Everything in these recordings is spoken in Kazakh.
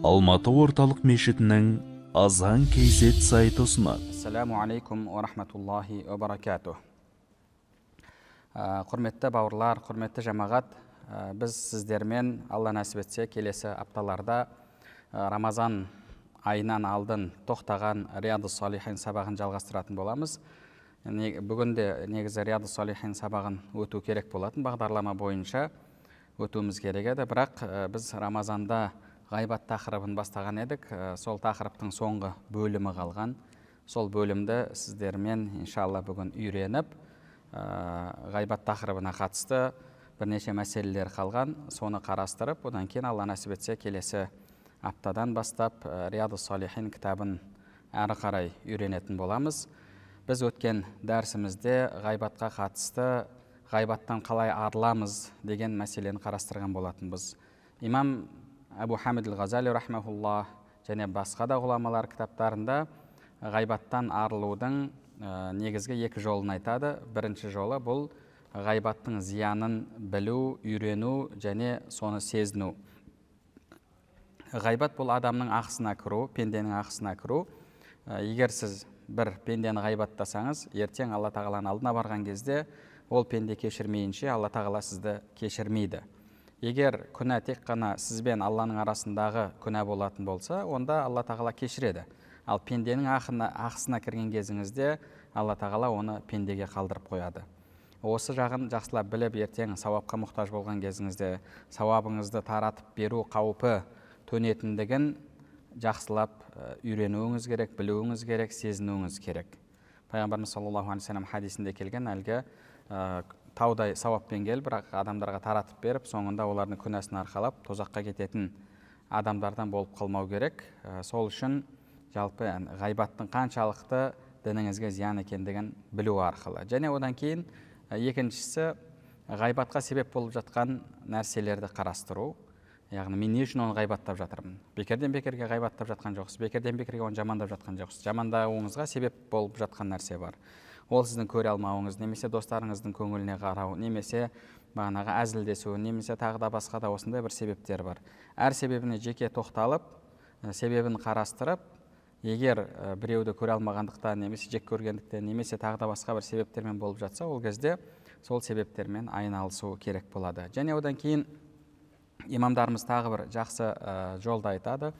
алматы орталық мешітінің азан кейсет сайты ұсынады ассаламу алейкум уа рахматуллахи уа баракату құрметті бауырлар құрметті жамағат біз сіздермен алла нәсіп етсе келесі апталарда рамазан айынан алдын тоқтаған риады салихин сабағын жалғастыратын боламыз бүгінде негізі риады салихин сабағын өту керек болатын бағдарлама бойынша өтуіміз керек еді бірақ біз рамазанда ғайбат тақырыбын бастаған едік сол тақырыптың соңғы бөлімі қалған сол бөлімді сіздермен иншалла бүгін үйреніп ғайбат тақырыбына қатысты бірнеше мәселелер қалған соны қарастырып одан кейін алла нәсіп етсе келесі аптадан бастап риаду салихин кітабын әрі қарай үйренетін боламыз біз өткен дәрісімізде ғайбатқа қатысты ғайбаттан қалай арыламыз деген мәселені қарастырған болатынбыз имам әбу хамид ғазали рахмаулла және басқа да ғұламалар кітаптарында ғайбаттан арылудың э, негізгі екі жолын айтады бірінші жолы бұл ғайбаттың зиянын білу үйрену және соны сезіну ғайбат бұл адамның ақысына кіру пенденің ақысына кіру э, егер сіз бір пендені ғайбаттасаңыз ертең алла тағаланың алдына барған кезде ол пенде кешірмейінше алла тағала сізді кешірмейді егер күнә тек қана сізбен бен алланың арасындағы күнә болатын болса онда алла тағала кешіреді ал пенденің ақына, ақысына кірген кезіңізде алла тағала оны пендеге қалдырып қояды осы жағын жақсылап біліп ертең сауапқа мұқтаж болған кезіңізде сауабыңызды таратып беру қаупі төнетіндігін жақсылап э, үйренуіңіз керек білуіңіз керек сезінуіңіз керек пайғамбарымыз саллаллаху алейхи уассалам хадисінде келген әлгі э, таудай сауаппен кел, бірақ адамдарға таратып беріп соңында олардың күнәсін арқалап тозаққа кететін адамдардан болып қалмау керек ә, сол үшін жалпы ғайбаттың қаншалықты дініңізге зиян екендігін білу арқылы және одан кейін екіншісі ғайбатқа себеп болып жатқан нәрселерді қарастыру яғни мен не үшін оны ғайбаттап жатырмын бекерден бекерге ғайбаттап жатқан жоқсыз бекерден бекерге оны жамандап жатқан жоқсыз жамандауыңызға себеп болып жатқан нәрсе бар ол сіздің көре алмауыңыз немесе достарыңыздың көңіліне қарау немесе бағанағы әзілдесу немесе тағы да басқа да осындай бір себептер бар әр себебіне жеке тоқталып себебін қарастырып егер біреуді көре алмағандықтан немесе жек көргендіктен немесе тағы да басқа бір себептермен болып жатса ол кезде сол себептермен айналысу керек болады және одан кейін имамдарымыз тағы бір жақсы ә, жолды айтады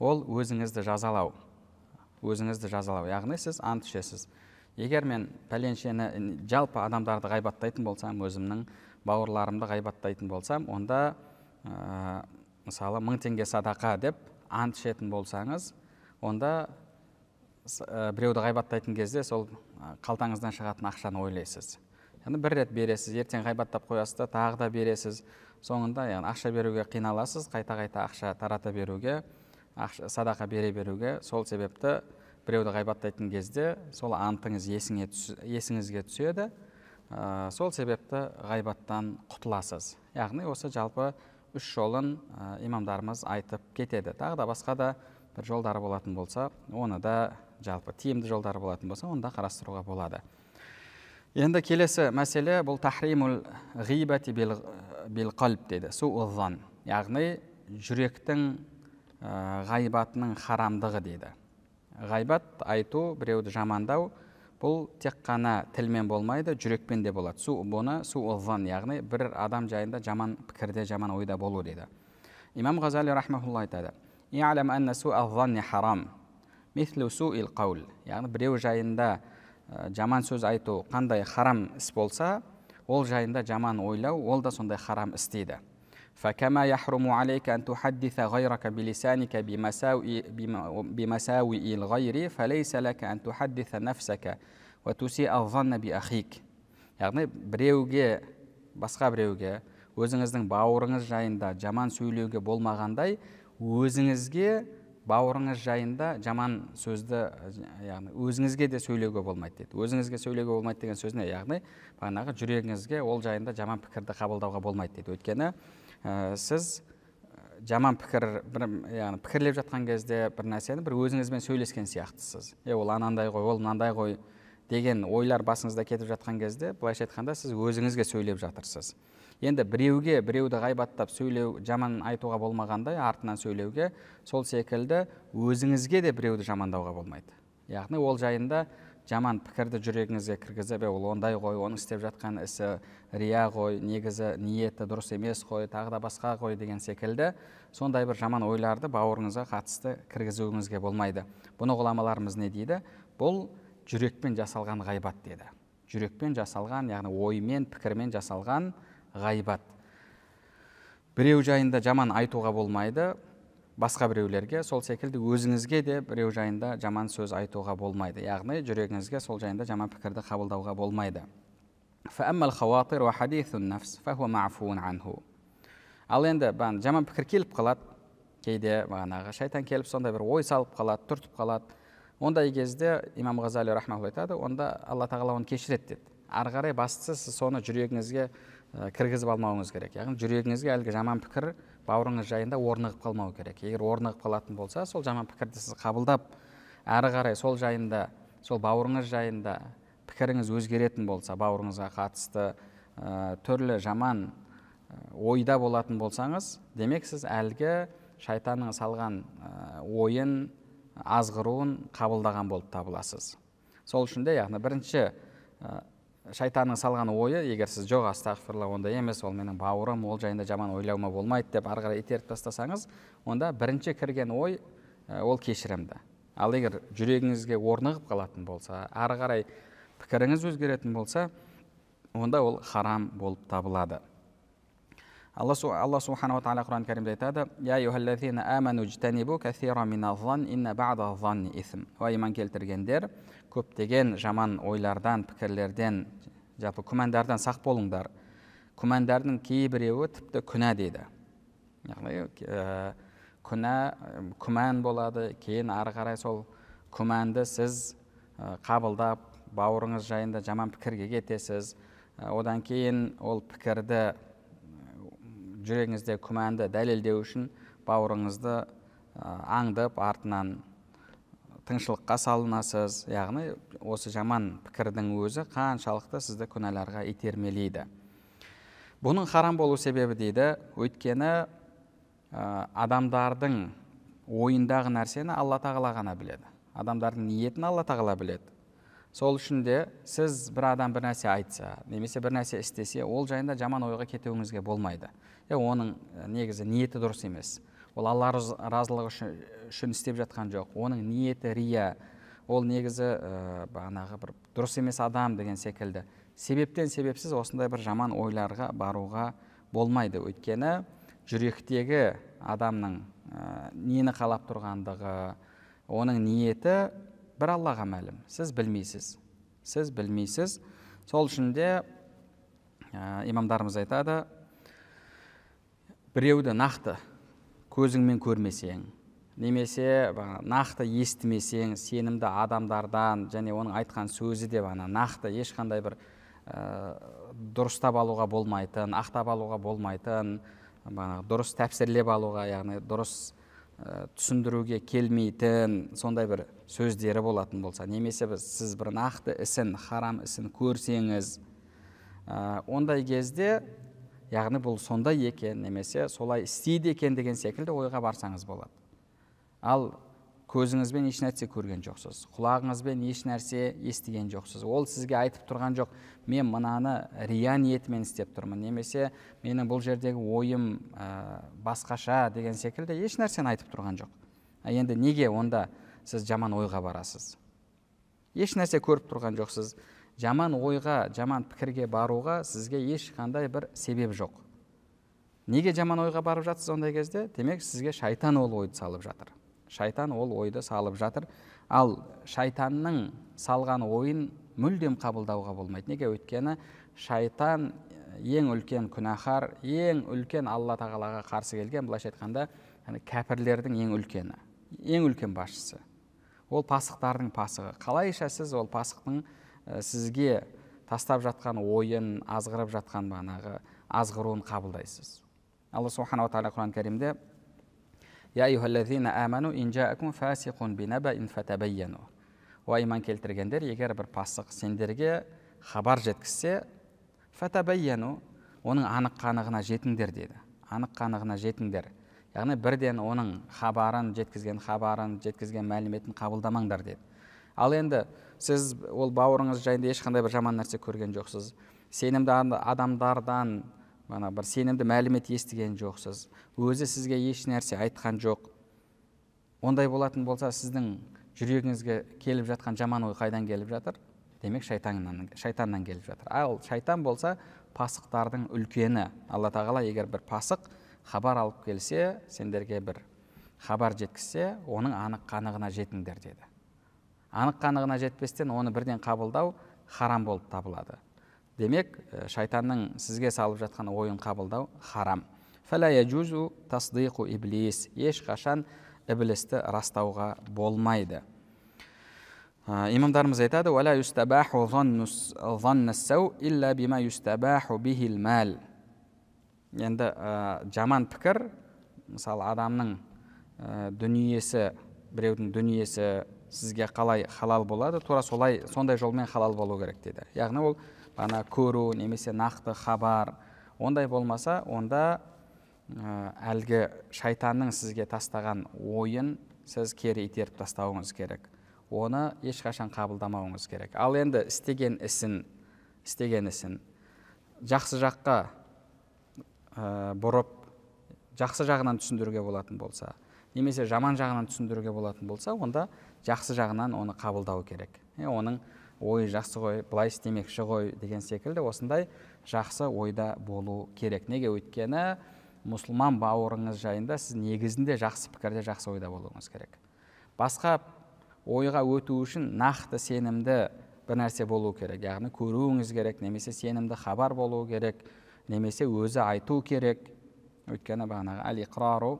ол өзіңізді жазалау өзіңізді жазалау яғни сіз ант ішесіз егер мен пәленшені жалпы адамдарды ғайбаттайтын болсам өзімнің бауырларымды ғайбаттайтын болсам онда ә, мысалы мың теңге садақа деп ант ішетін болсаңыз онда ә, біреуді ғайбаттайтын кезде сол қалтаңыздан шығатын ақшаны ойлайсыз яғни бір рет бересіз ертең ғайбаттап қоясыз да тағы да бересіз соңында яғни ақша беруге қиналасыз қайта қайта ақша тарата беруге садақа бере беруге сол себепті біреуді ғайбаттайтын кезде сол антыңыз есіңе түс, есіңізге түседі ә, сол себепті ғайбаттан құтыласыз яғни осы жалпы үш жолын ә, имамдарымыз айтып кетеді тағы да басқа да бір жолдары болатын болса оны да жалпы тиімді жолдары болатын болса оны да қарастыруға болады енді келесі мәселе бұл тахримул ғибати деді дейді ұзан яғни жүректің ғайбатының харамдығы дейді ғайбат айту біреуді жамандау бұл тек қана тілмен болмайды жүрекпен де болады су бұны ұзан яғни бір адам жайында жаман пікірде жаман ойда болу дейді имам ғазали рахмаулла айтады харам яғни біреу жайында жаман сөз айту қандай харам іс болса ол жайында жаман ойлау ол да сондай харам істейді. дейді فكما يحرم عليك أن تحدث غيرك بلسانك بمساوئ, بمساوئ الغير فليس لك أن تحدث نفسك وتسيء الظن بأخيك яғни біреуге басқа біреуге өзіңіздің бауырыңыз жайында жаман сөйлеуге болмағандай өзіңізге бауырыңыз жайында жаман сөзді яғни өзіңізге де сөйлеуге болмайды дейді өзіңізге сөйлеуге болмайды деген сөз не яғни бағанағы жүрегіңізге ол жайында жаман пікірді қабылдауға болмайды дейді өйткені ә, сіз жаман пікір бір яғни пікірлеп жатқан кезде бір нәрсені бір өзіңізбен сөйлескен сияқтысыз е ол анандай ғой ол мынандай ғой деген ойлар басыңызда кетіп жатқан кезде былайша айтқанда сіз өзіңізге сөйлеп жатырсыз енді біреуге біреуді ғайбаттап сөйлеу жаман айтуға болмағандай артынан сөйлеуге сол секілді өзіңізге де біреуді жамандауға болмайды яғни ол жайында жаман пікірді жүрегіңізге кіргізіп ол ондай ғой оның істеп жатқан ісі рия ғой негізі ниеті дұрыс емес қой тағы да басқа ғой деген секілді сондай бір жаман ойларды бауырыңызға қатысты кіргізуіңізге болмайды бұны ғұламаларымыз не дейді бұл жүрекпен жасалған ғайбат деді жүрекпен жасалған яғни оймен пікірмен жасалған ғайбат біреу жайында жаман айтуға болмайды басқа біреулерге сол секілді өзіңізге де біреу жайында жаман сөз айтуға болмайды яғни жүрегіңізге сол жайында жаман пікірді қабылдауға болмайды ал енді жаман пікір келіп қалады кейде бағанағы шайтан келіп сондай бір ой салып қалады түртіп қалады ондай кезде имам ғазали айтады онда алла тағала оны кешіреді деді ары қарай бастысы сіз соны жүрегіңізге Э, кіргізіп алмауыңыз керек яғни жүрегіңізге әлгі жаман пікір бауырыңыз жайында орнығып қалмау керек егер орнығып қалатын болса сол жаман пікірді сіз қабылдап әрі қарай сол жайында сол бауырыңыз жайында пікіріңіз өзгеретін болса бауырыңызға қатысты ә, түрлі жаман э, ойда болатын болсаңыз демек сіз әлгі шайтанның салған ойын азғыруын қабылдаған болып табыласыз сол үшін де яғни бірінші шайтанның салған ойы егер сіз жоқ астағфирлла ондай емес ол менің бауырым ол жайында жаман ойлауыма болмайды деп ары қарай итеріп тастасаңыз онда бірінші кірген ой ол кешірімді ал егер жүрегіңізге орнығып қалатын болса ары қарай пікіріңіз өзгеретін болса онда ол харам болып табылады алла, субханала тағала құран кәрімде айтады иман келтіргендер көптеген жаман ойлардан пікірлерден жалпы күмәндардан сақ болыңдар күмәндардың кейбіреуі тіпті күнә дейді яғни ә, күнә күмән болады кейін ары қарай сол күмәнді сіз қабылдап бауырыңыз жайында жаман пікірге кетесіз одан кейін ол пікірді жүрегіңізде күмәнді дәлелдеу үшін бауырыңызды аңдып артынан тыңшылыққа салынасыз яғни осы жаман пікірдің өзі қаншалықты сізді күнәларға итермелейді бұның харам болу себебі дейді өйткені адамдардың ойындағы нәрсені алла тағала ғана біледі адамдардың ниетін алла тағала біледі сол үшін де сіз бір адам бір нәрсе айтса немесе бір нәрсе істесе ол жайында жаман ойға кетуіңізге болмайды е оның негізі ниеті дұрыс емес ол алла разылығы үшін, істеп жатқан жоқ оның ниеті рия ол негізі ә, бағанағы бір дұрыс емес адам деген секілді себептен себепсіз осындай бір жаман ойларға баруға болмайды өйткені жүректегі адамның э, нені қалап тұрғандығы оның ниеті бір аллаға мәлім сіз білмейсіз сіз білмейсіз сол үшін де э, имамдарымыз айтады біреуді нақты көзіңмен көрмесең немесе нақты естімесең сенімді адамдардан және оның айтқан сөзі де, бағана нақты ешқандай бір ә, дұрыстап алуға болмайтын ақтап алуға болмайтын бағанағы дұрыс тәпсірлеп алуға яғни дұрыс ә, түсіндіруге келмейтін сондай бір сөздері болатын болса немесе біз, сіз бір нақты ісін харам ісін көрсеңіз ә, ондай кезде яғни бұл сондай екен немесе солай істейді екен деген секілді ойға барсаңыз болады ал көзіңізбен ешнәрсе көрген жоқсыз құлағыңызбен ешнәрсе естіген жоқсыз ол сізге айтып тұрған жоқ мен мынаны рия ниетімен істеп тұрмын немесе менің бұл жердегі ойым басқаша деген секілді ешнәрсені айтып тұрған жоқ енді неге онда сіз жаман ойға барасыз ешнәрсе көріп тұрған жоқсыз жаман ойға жаман пікірге баруға сізге ешқандай бір себеп жоқ неге жаман ойға барып жатсыз ондай кезде демек сізге шайтан ол ойды салып жатыр шайтан ол ойды салып жатыр ал шайтанның салған ойын мүлдем қабылдауға болмайды неге өйткені шайтан ең үлкен күнәһар ең үлкен алла тағалаға қарсы келген былайша айтқанда кәпірлердің ең үлкені ең үлкен басшысы ол пасықтардың пасығы қалайша сіз ол пасықтың Э, сізге тастап жатқан ойын азғырып жатқан бағанағы азғыруын қабылдайсыз алла субханала тағала құран кәрімде иман келтіргендер егер бір пасық сендерге хабар жеткізсе фатабайяну оның анық қанығына жетіңдер дейді анық қанығына жетіңдер яғни бірден оның хабарын жеткізген хабарын жеткізген мәліметін қабылдамаңдар деді ал енді сіз ол бауырыңыз жайында ешқандай бір жаман нәрсе көрген жоқсыз сенімді адамдардан мана бір сенімді мәлімет естіген жоқсыз өзі сізге еш нәрсе айтқан жоқ ондай болатын болса сіздің жүрегіңізге келіп жатқан жаман ой қайдан келіп жатыр демек шайтаннан, шайтаннан келіп жатыр ал шайтан болса пасықтардың үлкені алла тағала егер бір пасық хабар алып келсе сендерге бір хабар жеткізсе оның анық қанығына жетіңдер деді анық қанығына жетпестен оны бірден қабылдау харам болып табылады демек э, шайтанның сізге салып жатқан ойын қабылдау харам иблис ешқашан іблісті растауға болмайды э, имамдарымыз айтады юстабаху бима юстабаху енді ә, жаман пікір мысалы адамның ә, дүниесі біреудің дүниесі сізге қалай халал болады тура солай сондай жолмен халал болу керек дейді яғни ол ана көру немесе нақты хабар ондай болмаса онда ә, әлгі шайтанның сізге тастаған ойын сіз кері итеріп тастауыңыз керек оны ешқашан қабылдамауыңыз керек ал енді істеген ісін істеген ісін жақсы жаққа ә, бұрып жақсы жағынан түсіндіруге болатын болса немесе жаман жағынан түсіндіруге болатын болса онда жақсы жағынан оны қабылдау керек е, оның ойы жақсы ғой былай істемекші ғой деген секілді осындай жақсы ойда болу керек неге өйткені мұсылман бауырыңыз жайында сіз негізінде жақсы пікірде жақсы ойда болуыңыз керек басқа ойға өту үшін нақты сенімді бір нәрсе болу керек яғни көруіңіз керек немесе сенімді хабар болу керек немесе өзі айту керек өйткені бағанағы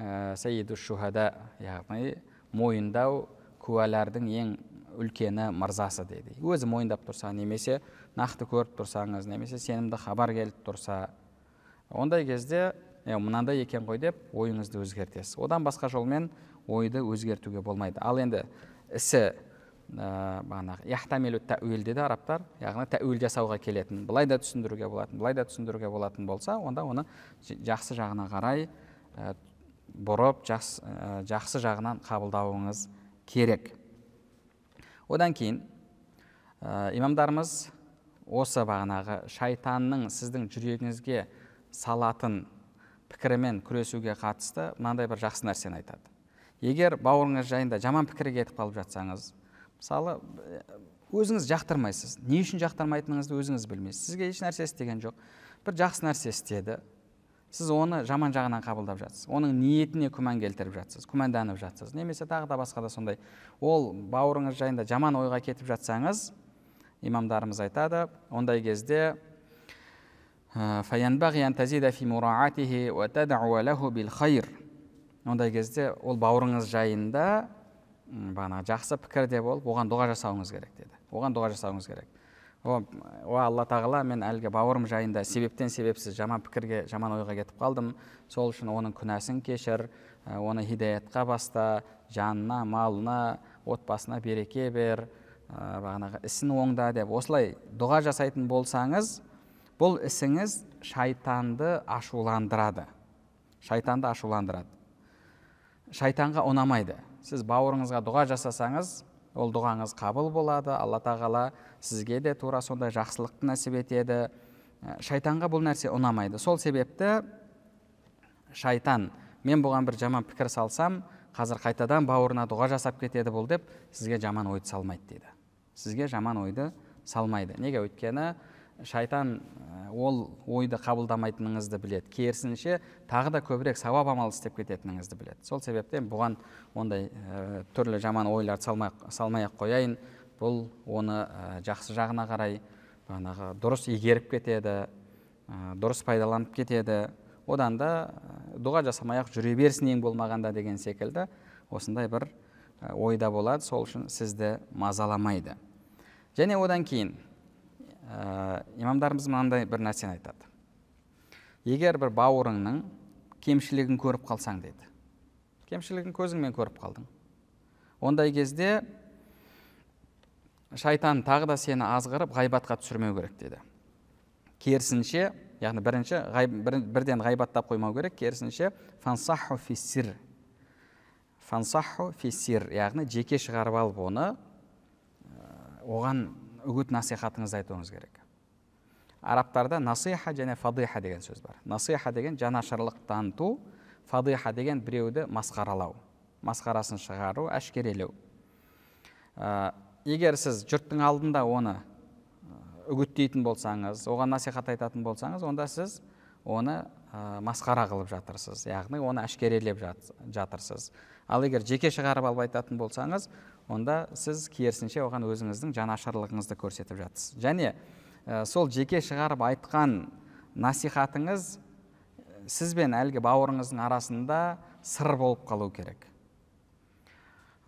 Э, сәйиду шухада яғни мойындау куәлардың ең үлкені мырзасы дейді өзі мойындап тұрса немесе нақты көріп тұрсаңыз немесе сенімді хабар келіп тұрса ондай кезде е мынандай екен ғой деп ойыңызды өзгертесіз одан басқа жолмен ойды өзгертуге болмайды ал енді ісі ә, бағанағы яхтамилу тәуел деді арабтар яғни тәуел жасауға келетін былай да түсіндіруге болатын былай да түсіндіруге болатын болса онда оны жақсы жағына қарай бұрып э, жақсы, жағынан қабылдауыңыз керек одан кейін ә, имамдарымыз осы бағанағы шайтанның сіздің жүрегіңізге салатын пікірімен күресуге қатысты мынандай бір жақсы нәрсені айтады егер бауырыңыз жайында жаман пікірге кетіп қалып жатсаңыз мысалы э, өзіңіз жақтырмайсыз не үшін жақтырмайтыныңызды өзіңіз білмейсіз сізге еш істеген жоқ бір жақсы нәрсе істеді сіз оны жаман жағынан қабылдап жатсыз оның ниетіне күмән келтіріп жатсыз күмәнданып жатсыз немесе тағы да басқа да сондай ол бауырыңыз жайында жаман ойға кетіп жатсаңыз имамдарымыз айтады ондай кезде «Э, ондай кезде ол бауырыңыз жайында бағанағы жақсы пікірде болып оған дұға жасауыңыз керек деді оған дұға жасауыңыз керек о, алла тағала мен әлгі бауырым жайында себептен себепсіз жаман пікірге жаман ойға кетіп қалдым сол үшін оның күнәсін кешір ә, оны хидаятқа баста жанына малына отбасына береке бер ә, бағанағы ісін оңда деп осылай дұға жасайтын болсаңыз бұл ісіңіз шайтанды ашуландырады шайтанды ашуландырады шайтанға ұнамайды сіз бауырыңызға дұға жасасаңыз ол дұғаңыз қабыл болады алла тағала сізге де тура сондай жақсылықты нәсіп етеді ә, шайтанға бұл нәрсе ұнамайды сол себепті шайтан мен бұған бір жаман пікір салсам қазір қайтадан бауырына дұға жасап кетеді бұл деп сізге жаман ойды салмайды дейді сізге жаман ойды салмайды неге өйткені шайтан э, ол ойды қабылдамайтыныңызды білет. керісінше тағы да көбірек сауап амал істеп кететініңізді білет. сол себептен бұған ондай ә, түрлі жаман ойларды салмай, ақ қояйын бұл оны э, жақсы жағына қарай бағанағы дұрыс игеріп кетеді дұрыс пайдаланып кетеді одан да дұға жасамай ақ жүре берсін ең болмағанда деген секілді осындай бір ойда болады сол үшін сізді мазаламайды және одан кейін ә, имамдарымыз мынандай бір нәрсені айтады егер бір бауырыңның кемшілігін көріп қалсаң дейді кемшілігін көзіңмен көріп қалдың ондай кезде шайтан тағы да сені азғырып ғайбатқа түсірмеу керек дейді керісінше яғни бірінші бірден ғайбаттап қоймау керек керісінше фансаху фисир фансаху фисир яғни жеке шығарып алып оны э, оған үгіт насихатыңызды айтуыңыз керек арабтарда насиха және фадиха деген сөз бар насиха деген жанашырлық таныту фадиха деген біреуді масқаралау масқарасын шығару әшкерелеу ә, егер сіз жұрттың алдында оны ә, үгіттейтін болсаңыз оған насихат айтатын болсаңыз онда сіз оны ә, масқара қылып жатырсыз яғни оны әшкерелеп жатырсыз ал егер жеке шығарып алып айтатын болсаңыз онда сіз керісінше оған өзіңіздің жанашырлығыңызды көрсетіп жатсыз және э, сол жеке шығарып айтқан насихатыңыз э, сіз бен әлгі бауырыңыздың арасында сыр болып қалу керек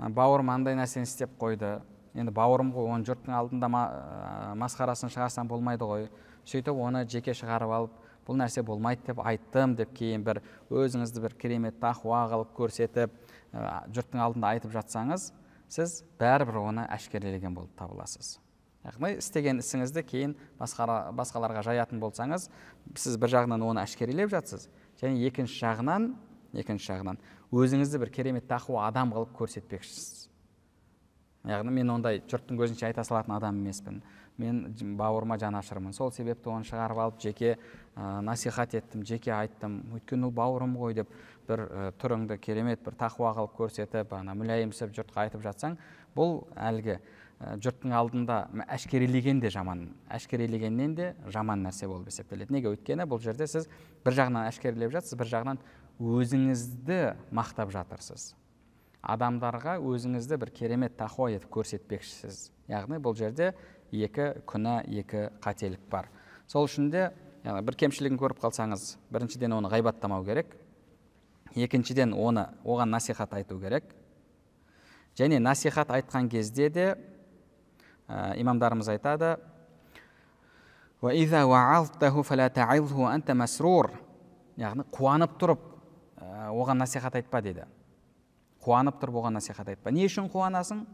бауырым андай нәрсені істеп қойды енді бауырым ғой оны жұрттың алдында ма, ә, масқарасын шығарсам болмайды ғой сөйтіп оны жеке шығарып алып бұл нәрсе болмайды деп айттым деп кейін бір өзіңізді бір керемет тақуа қылып көрсетіп жұрттың алдында айтып жатсаңыз сіз бәрібір оны әшкерелеген болып табыласыз яғни істеген ісіңізді кейін басқаларға жаятын болсаңыз сіз бір жағынан оны әшкерелеп жатсыз және екінші жағынан екінші жағынан өзіңізді бір керемет тақуа адам қылып көрсетпекшісіз яғни мен ондай жұрттың көзінше айта салатын адам емеспін мен бауырыма жанашырмын сол себепті оны шығарып алып жеке ә, насихат еттім жеке айттым өйткені ол бауырым ғой деп бір э, түріңді керемет бір тақуа қылып көрсетіп ана мүләйімсіп жұртқа айтып жатсаң бұл әлгі э, жұрттың алдында әшкерелеген де жаман әшкерелегеннен де жаман нәрсе болып есептеледі неге өйткені бұл жерде сіз бір жағынан әшкерелеп жатсыз бір жағынан өзіңізді мақтап жатырсыз адамдарға өзіңізді бір керемет тақуа етіп көрсетпекшісіз яғни бұл жерде екі күнә екі қателік бар сол үшін де бір кемшілігін көріп қалсаңыз біріншіден оны ғайбаттамау керек екіншіден оны оған насихат айту керек және насихат айтқан кезде де ә, имамдарымыз айтады яғни қуанып тұрып оған насихат айтпа дейді қуанып тұрып оған насихат айтпа не үшін қуанасың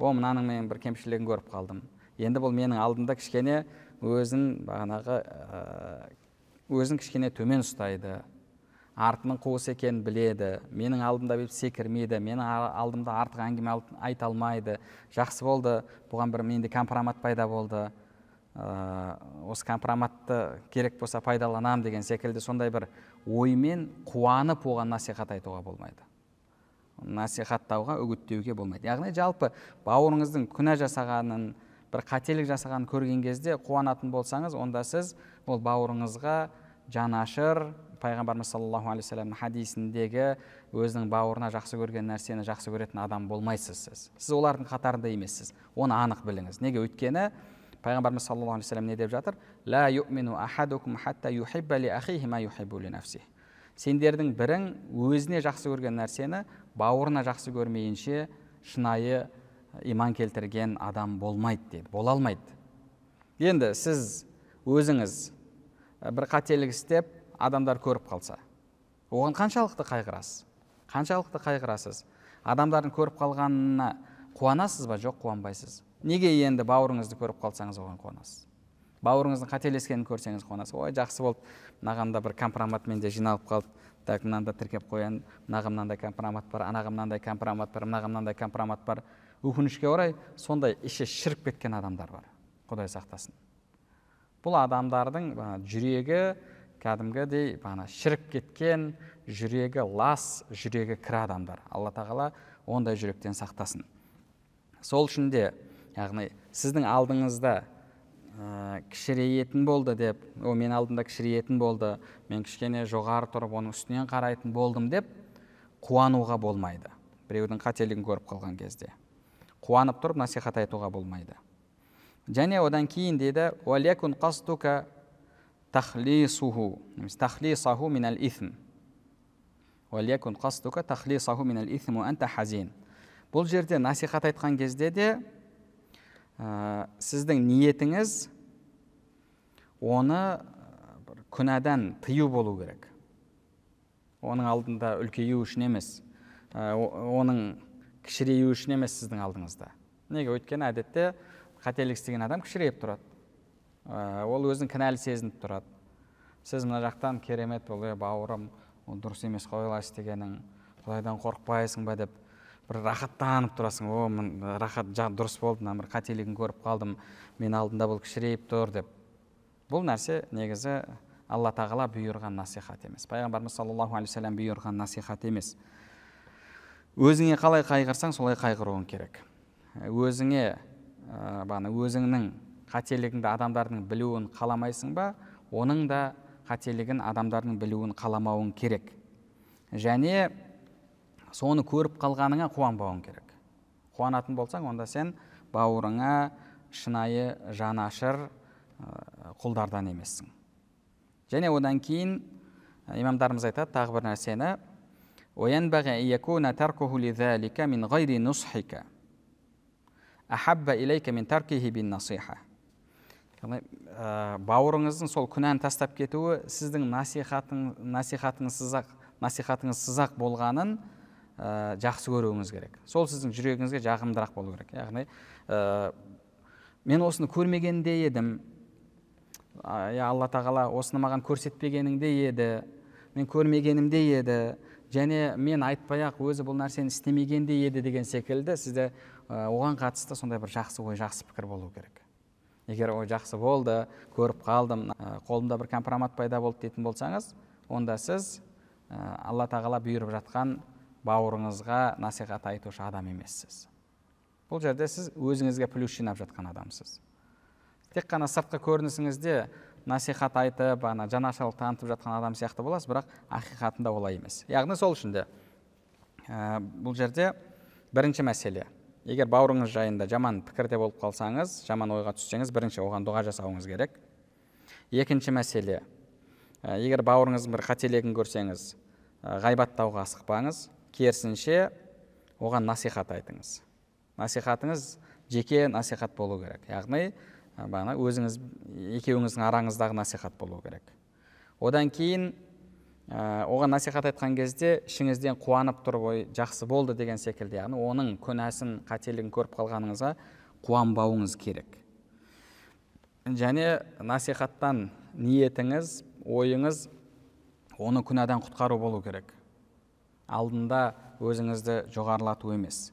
о мынаның мен бір кемшілігін көріп қалдым енді бұл менің алдымда кішкене өзін бағанағы өзін кішкене төмен ұстайды артының қуысы екенін біледі менің алдымда бүйтіп секірмейді менің алдымда артық әңгіме айта алмайды жақсы болды бұған бір менде компромат пайда болды ә, осы компроматты керек болса пайдаланам деген секілді сондай бір оймен қуанып оған насихат айтуға болмайды насихаттауға үгіттеуге болмайды яғни жалпы бауырыңыздың күнә жасағанын бір қателік жасағанын көрген кезде қуанатын болсаңыз онда сіз ол бауырыңызға жанашыр пайғамбарымыз саллаллаху алейхи вассаламның хадисіндегі өзінің бауырына жақсы көрген нәрсені жақсы көретін адам болмайсыз сіз сіз олардың қатарында емессіз оны анық біліңіз неге өйткені пайғамбарымыз саллаллаху алейхи вассалам не деп жатыр ла ахадукум хатта ма сендердің бірің өзіне жақсы көрген нәрсені бауырына жақсы көрмейінше шынайы иман келтірген адам болмайды дейді бола алмайды енді сіз өзіңіз э, бір қателік істеп адамдар көріп қалса оған қаншалықты қайғырасыз қаншалықты қайғырасыз адамдардың көріп қалғанына қуанасыз ба жоқ қуанбайсыз неге енді бауырыңызды көріп қалсаңыз оған қуанасыз бауырыңыздың қателескенін көрсеңіз қуанасыз ой жақсы болды мынаған да бір компромат менде жиналып қалды так мынаны тіркеп қояйын мынаға мынандай компромат бар анаға мынандай компромат бар мынаға мынандай компромат бар өкінішке орай сондай іші шіріп кеткен адамдар бар құдай сақтасын бұл адамдардың жүрегі кәдімгідей бағана шіріп кеткен жүрегі лас жүрегі кір адамдар алла тағала ондай жүректен сақтасын сол үшін де яғни сіздің алдыңызда ә, кішірейетін болды деп о мен алдымда кішірейетін болды мен кішкене жоғары тұрып оның үстінен қарайтын болдым деп қуануға болмайды біреудің қателігін көріп қалған кезде қуанып тұрып насихат айтуға болмайды және одан кейін дейді тахлисаху тахлисаху минал исм хазин бұл жерде насихат айтқан кезде де ә, сіздің ниетіңіз оны бір күнәдан тыю болу керек оның алдында үлкею үшін емес ә, оның кішірею үшін емес сіздің алдыңызда неге өйткені әдетте қателік істеген адам кішірейіп тұрады Э, ол өзін кінәлі сезініп тұрады сіз мына жақтан керемет бұл е бауырым ол дұрыс емес қой олай істегенің құдайдан қорықпайсың ба деп бір рахаттанып тұрасың о мен рахат дұрыс болды мына бір қателігін көріп қалдым мен алдында бұл кішірейіп тұр деп бұл нәрсе негізі алла тағала бұйырған насихат емес пайғамбарымыз саллаллаху алейхи вассалам бұйырған насихат емес өзіңе қалай қайғырсаң солай қайғыруың керек өзіңе ә, бағана өзіңнің қателігіңді адамдардың білуін қаламайсың ба оның да қателігін адамдардың білуін қаламауың керек және соны көріп қалғаныңа қуанбауың керек қуанатын болсаң онда сен бауырыңа шынайы жанашыр құлдардан емессің және одан кейін имамдарымыз айтады тағы бір нәрсені أحب бауырыңыздың сол күнәні тастап кетуі сіздің насихатың, насихатыңыз сызақ насихатыңыз болғанын жақсы көруіңіз керек сол сіздің жүрегіңізге жағымдырақ болу керек яғни ә, мен осыны көрмегенде едім ә, алла тағала осыны маған көрсетпегеніңде еді мен көрмегенімде еді және мен айтпай ақ өзі бұл нәрсені істемегенде еді деген секілді сізде оған қатысты сондай бір жақсы ой жақсы пікір болу керек егер ой жақсы болды көріп қалдым қолымда бір компромат пайда болды дейтін болсаңыз онда сіз алла тағала бұйырып жатқан бауырыңызға насихат айтушы адам емессіз бұл жерде сіз өзіңізге плюс жинап жатқан адамсыз тек қана сыртқы көрінісіңізде насихат айтып ана жанашырлық танытып жатқан адам сияқты боласыз бірақ ақиқатында олай емес яғни сол үшін де бұл жерде бірінші мәселе егер бауырыңыз жайында жаман пікірде болып қалсаңыз жаман ойға түссеңіз бірінші оған дұға жасауыңыз керек екінші мәселе ә, егер бауырыңыздың бір қателігін көрсеңіз ә, ғайбаттауға асықпаңыз керісінше оған насихат айтыңыз насихатыңыз жеке насихат болу керек яғни ә, бағана өзіңіз екеуіңіздің араңыздағы насихат болу керек одан кейін Ә, оған насихат айтқан кезде ішіңізден қуанып тұрып ой жақсы болды деген секілді яғни оның күнәсін қателігін көріп қалғаныңызға қуанбауыңыз керек және насихаттан ниетіңіз ойыңыз оны күнәдан құтқару болу керек алдында өзіңізді жоғарылату емес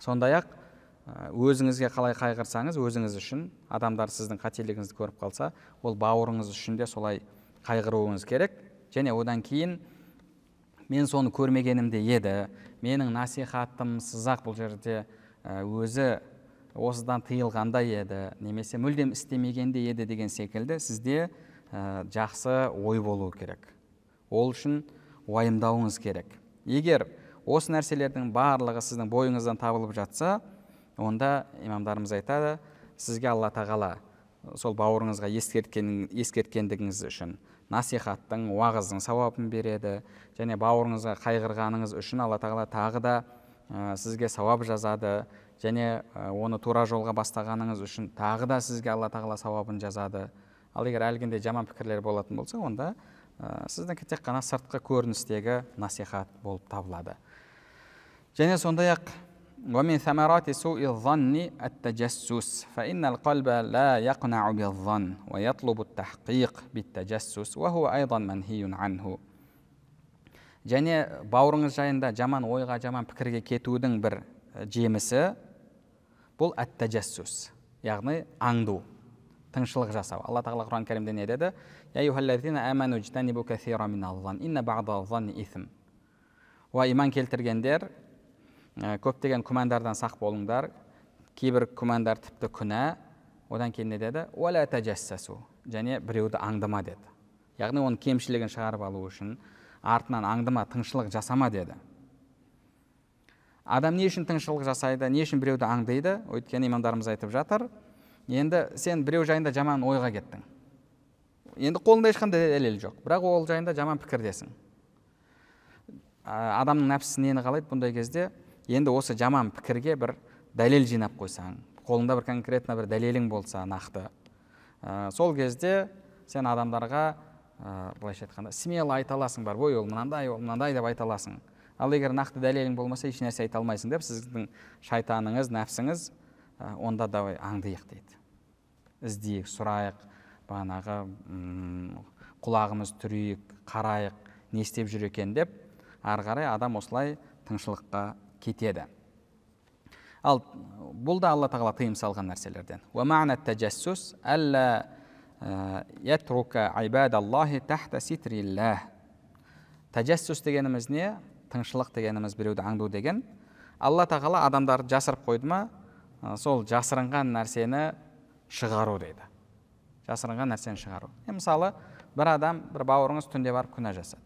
сондай ақ ә, өзіңізге қалай қайғырсаңыз өзіңіз үшін адамдар сіздің қателігіңізді көріп қалса ол бауырыңыз үшін де солай қайғыруыңыз керек және одан кейін мен соны көрмегенімде еді менің насихатым сызақ бұл жерде ә, өзі осыдан тыйылғанда еді немесе мүлдем істемегенде еді деген секілді сізде ә, жақсы ой болуы керек ол үшін уайымдауыңыз керек егер осы нәрселердің барлығы сіздің бойыңыздан табылып жатса онда имамдарымыз айтады сізге алла тағала сол бауырыңызға ескерткендігіңіз үшін насихаттың уағыздың сауабын береді және бауырыңызға қайғырғаныңыз үшін алла тағала тағы да сізге сауап жазады және оны тура жолға бастағаныңыз үшін тағы да сізге алла тағала сауабын жазады ал егер әлгіндей жаман пікірлер болатын болса онда ә, сіздікі тек қана сыртқы көріністегі насихат болып табылады және сондай ақ ومن ثمرات سوء الظن التجسس فإن القلب لا يقنع بالظن ويطلب التحقيق بالتجسس وهو أيضا منهي عنه және бауырыңыз жайында жаман ойға жаман пікірге кетудің бір жемісі бұл әттәжәссус яғни аңду тыңшылық жасау алла тағала құран кәрімде не деді иман келтіргендер Э, көптеген күмәндардан сақ болыңдар кейбір күмәндар тіпті күнә одан кейін не деді уәлә және біреуді аңдыма деді яғни оның кемшілігін шығарып алу үшін артынан аңдыма тыңшылық жасама деді адам не үшін тыңшылық жасайды не үшін біреуді аңдиды өйткені имамдарымыз айтып жатыр енді сен біреу жайында жаман ойға кеттің енді қолыңда ешқандай дәлел жоқ бірақ ол жайында жаман пікірдесің ә, адамның нәпсісі нені қалайды бұндай кезде енді осы жаман пікірге бір дәлел жинап қойсаң қолыңда бір конкретно бір дәлелің болса нақты э, сол кезде сен адамдарға ә, былайша айтқанда смело айта аласың барып ой ол мынандай ол мынандай деп айта аласың ал егер нақты дәлелің болмаса ешнәрсе айта алмайсың деп сіздің шайтаныңыз нәпсіңіз э, онда давай аңдиық дейді іздейік сұрайық бағанағы құлағымыз түрейік қарайық не істеп жүр екен деп ары қарай адам осылай тыңшылыққа кетеді ал бұл да алла тағала тыйым салған нәрселерден тәжәссүс ә, дегеніміз не тыңшылық дегеніміз біреуді аңду деген алла тағала адамдарды жасырып қойды ма ә, сол жасырынған нәрсені шығару дейді жасырынған нәрсені шығару е, мысалы бір адам бір бауырыңыз түнде барып күнә жасады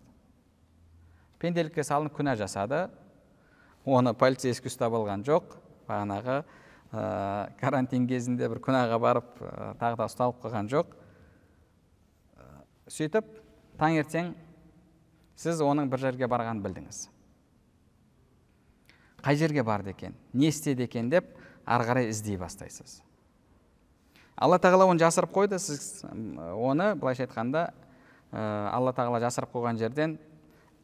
пенделікке салынып күнә жасады оны полицейский ұстап алған жоқ бағанағы ә, карантин кезінде бір күнәға барып ә, тағы да ұсталып қалған жоқ э, сөйтіп таңертең сіз оның бір жерге барғанын білдіңіз қай жерге барды екен не істеді екен деп ары қарай іздей бастайсыз алла тағала оны жасырып қойды сіз оны былайша айтқанда ә, алла тағала жасырып қойған жерден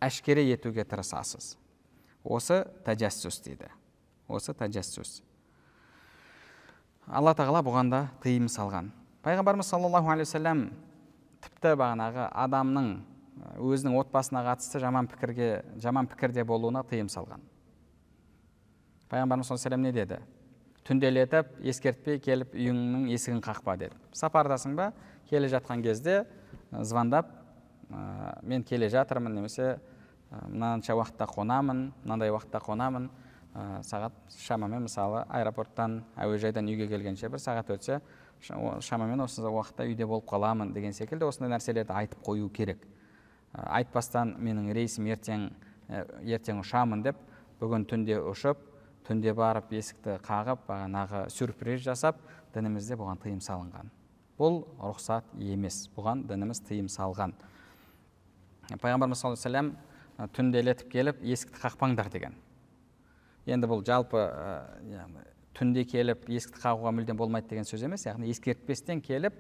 әшкере етуге тырысасыз осы тәжәссүс дейді осы тәжәссүс алла тағала бұған да тыйым салған пайғамбарымыз саллаллаху алейхи уассалам тіпті бағанағы адамның өзінің отбасына қатысты жаман пікірге жаман пікірде болуына тыйым салған пайғамбарымыз саллаллаху не деді түнделетіп ескертпей келіп үйіңнің есігін қақпа деді сапардасың ба келе жатқан кезде звондап ә, мен келе жатырмын немесе мынанша уақытта қонамын мынандай уақытта қонамын ә, сағат шамамен мысалы аэропорттан әуежайдан үйге келгенше бір сағат өтсе шамамен осы уақытта үйде болып қаламын деген секілді осындай нәрселерді айтып қою керек э, айтпастан менің рейсім ертең э, ертең ұшамын деп бүгін түнде ұшып түнде барып есікті қағып бағанағы сюрприз жасап дінімізде бұған тыйым салынған бұл рұқсат емес бұған дініміз тыйым салған пайғамбарымыз саллаллаху алейхи түнделетіп келіп есікті қақпаңдар деген енді бұл жалпы ә, түнде келіп есікті қағуға мүлдем болмайды деген сөз емес яғни ескертпестен келіп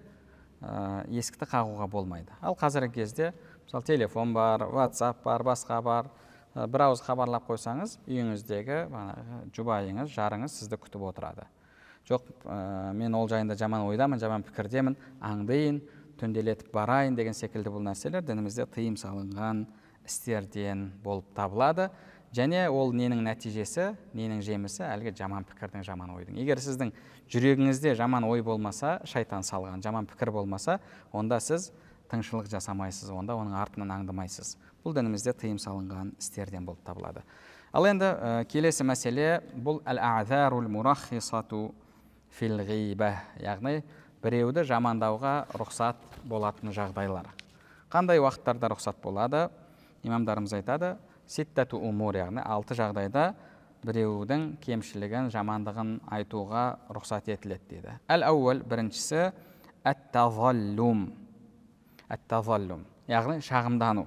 ә, есікті қағуға болмайды ал қазіргі кезде мысалы телефон бар ватсап бар басқа бар ә, бір ауыз хабарлап қойсаңыз үйіңіздегі жұбайыңыз жарыңыз сізді күтіп отырады жоқ мен ол жайында жаман ойдамын жаман пікірдемін аңдиын түнделетіп барайын деген секілді бұл нәрселер дінімізде тыйым салынған істерден болып табылады және ол ненің нәтижесі ненің жемісі әлгі жаман пікірдің жаман ойдың егер сіздің жүрегіңізде жаман ой болмаса шайтан салған жаман пікір болмаса онда сіз тыңшылық жасамайсыз онда оның артынан аңдымайсыз. бұл дінімізде тыйым салынған істерден болып табылады ал енді келесі мәселе бұл фил ғиба яғни біреуді жамандауға рұқсат болатын жағдайлар қандай уақыттарда рұқсат болады имамдарымыз айтады ситтату умур яғни алты жағдайда біреудің кемшілігін жамандығын айтуға рұқсат етіледі дейді әл әуәл біріншісі әттазаллум тазаллум яғни шағымдану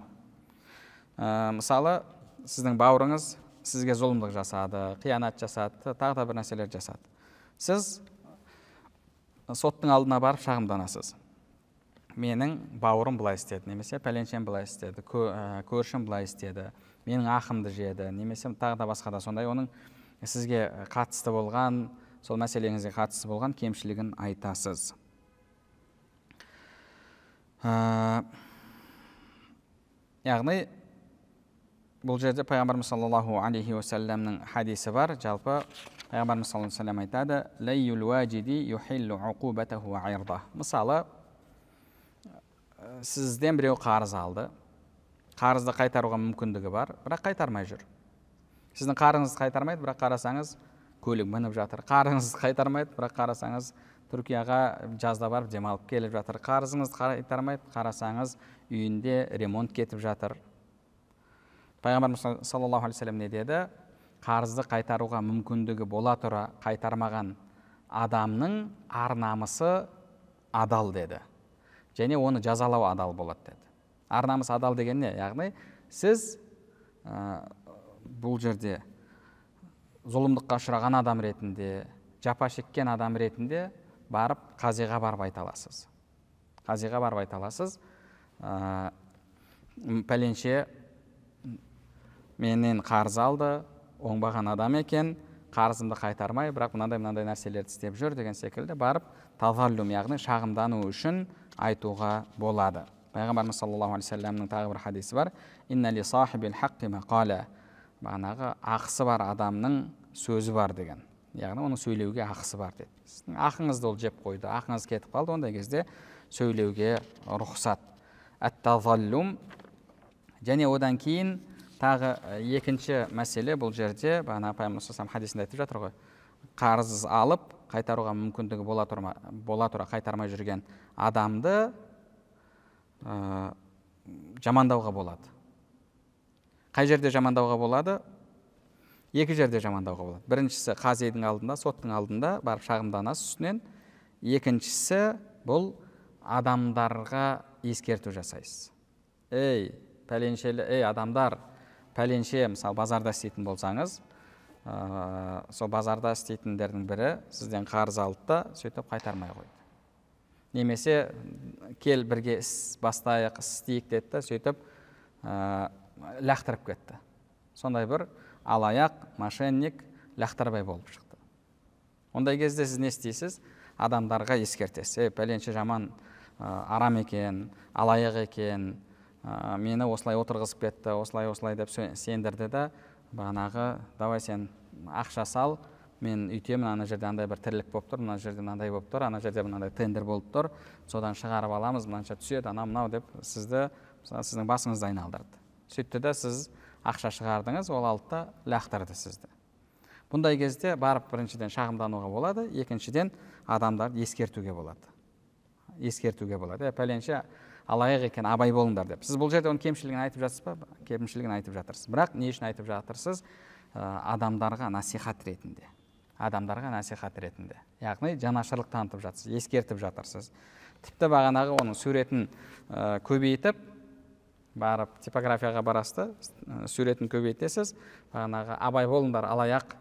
ә, мысалы сіздің бауырыңыз сізге зұлымдық жасады қиянат жасады тағы да бір нәрселер жасады сіз соттың алдына барып шағымданасыз менің бауырым былай істеді немесе пәленшем былай істеді ә, көршім былай істеді менің ақымды жеді немесе тағы да басқа да сондай оның сізге қатысты болған сол мәселеңізге қатысты болған кемшілігін айтасыз ә, яғни бұл жерде пайғамбарымыз саллаллаху алейхи уассаламның хадисі бар жалпы пайғамбарымыз саллаллаху алейхи айтады мысалы Э, сізден біреу қарыз алды қарызды қайтаруға мүмкіндігі бар бірақ қайтармай жүр сіздің қарызыңызды қайтармайды бірақ қарасаңыз көлік мініп жатыр қарызыңызды қайтармайды бірақ қарасаңыз түркияға жазда барып демалып келіп жатыр қарызыңызды қайтармайды қарасаңыз үйінде ремонт кетіп жатыр пайғамбарымыз саллаллаху алейхи вассалам не деді қарызды қайтаруға мүмкіндігі бола тұра қайтармаған адамның ар намысы адал деді және оны жазалау адал болады деді ар намыс адал деген не яғни сіз бұл жерде зұлымдыққа ұшыраған адам ретінде жапа шеккен адам ретінде барып қазиға барып айта аласыз қазиға барып айта аласыз ә, пәленше менен қарыз алды оңбаған адам екен қарызымды қайтармай бірақ мынандай мынандай нәрселерді істеп жүр деген секілді барып таваллюм яғни шағымдану үшін айтуға болады пайғамбарымыз саллаллаху алейхи вассаламның тағы бір хадисі бар бағанағы ақысы бар адамның сөзі бар деген яғни оның сөйлеуге ақысы бар деді сіздің ақыңызды ол жеп қойды ақыңыз кетіп қалды ондай кезде сөйлеуге рұқсат аттазаллум және одан кейін тағы э, екінші мәселе бұл жерде бағана пайғамбар хадисінде айтып жатыр ғой қарыз алып қайтаруға мүмкіндігі бола, тұрма, бола тұра қайтармай жүрген адамды э, жамандауға болады қай жерде жамандауға болады екі жерде жамандауға болады біріншісі қазидің алдында соттың алдында барып шағымданасыз үстінен екіншісі бұл адамдарға ескерту жасайсыз ей пәленшелі ей адамдар пәленше мысалы базарда істейтін болсаңыз Э, сол базарда істейтіндердің бірі сізден қарыз алды да сөйтіп қайтармай қойды немесе кел бірге іс бастайық істейік деді да сөйтіп ә, лақтырып кетті сондай бір алаяқ мошенник лақтырбай болып шықты ондай кезде сіз не істейсіз адамдарға ескертесіз ей пәленше жаман э, арам екен алаяқ екен мені осылай отырғызып кетті осылай осылай деп сендірді да бағанағы давай сен ақша сал мен үйтемін ана жерде андай бір тірлік болып тұр мына жерде мынандай болып тұр ана жерде мынандай тендер болып тұр содан шығарып аламыз мынанша түседі анау мынау деп сізді мысалы сіздің басыңызды айналдырды сөйтті да сіз ақша шығардыңыз ол алды да лақтырды сізді бұндай кезде барып біріншіден шағымдануға болады екіншіден адамдарды ескертуге болады ескертуге болады е иә, пәленше алаяқ екен абай болыңдар деп сіз бұл жерде оның кемшілігін айтып жатырсыз ба кемшілігін айтып жатырсыз бірақ не үшін айтып жатырсыз ә, адамдарға насихат ретінде адамдарға насихат ретінде яғни жанашырлық танытып жатырсыз, ескертіп жатырсыз тіпті бағанағы оның суретін ә, көбейтіп барып типографияға барасыз да ә, суретін көбейтесіз бағанағы абай болыңдар алаяқ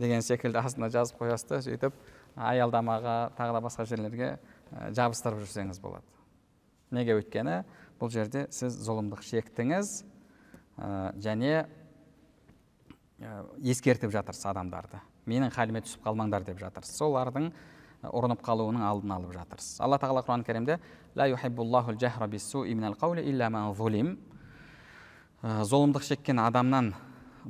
деген секілді астына жазып қоясыз да сөйтіп аялдамаға тағы да басқа жерлерге ә, жабыстырып жүрсеңіз болады неге өйткені бұл жерде сіз зұлымдық шектіңіз және ә, ескертіп жатырсыз адамдарды менің халіме түсіп қалмаңдар деп жатырсыз солардың ұрынып қалуының алдын алып жатырсыз алла тағала құран кәрімде зұлымдық шеккен адамнан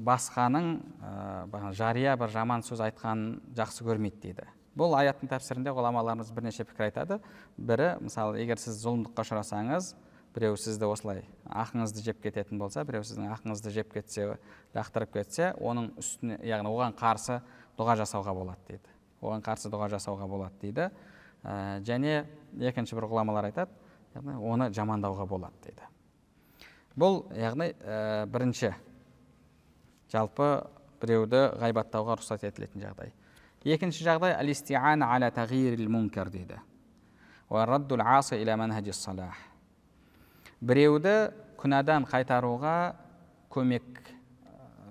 басқаның ә, жария бір жаман сөз айтқанын жақсы көрмейді дейді бұл аяттың тәпсірінде ғұламаларымыз бірнеше пікір айтады бірі мысалы егер сіз зұлымдыққа ұшырасаңыз біреу сізді осылай ақыңызды жеп кететін болса біреу сіздің ақыңызды жеп кетсе лақтырып кетсе оның үстіне яғни оған қарсы дұға жасауға болады дейді оған қарсы дұға жасауға болады дейді ә, және екінші бір ғұламалар айтады яғни оны жамандауға болады дейді бұл яғни ә, бірінші жалпы біреуді ғайбаттауға рұқсат етілетін жағдай екінші жағдай әл истиана аля тағирил мункар дейді біреуді күнәдан қайтаруға көмек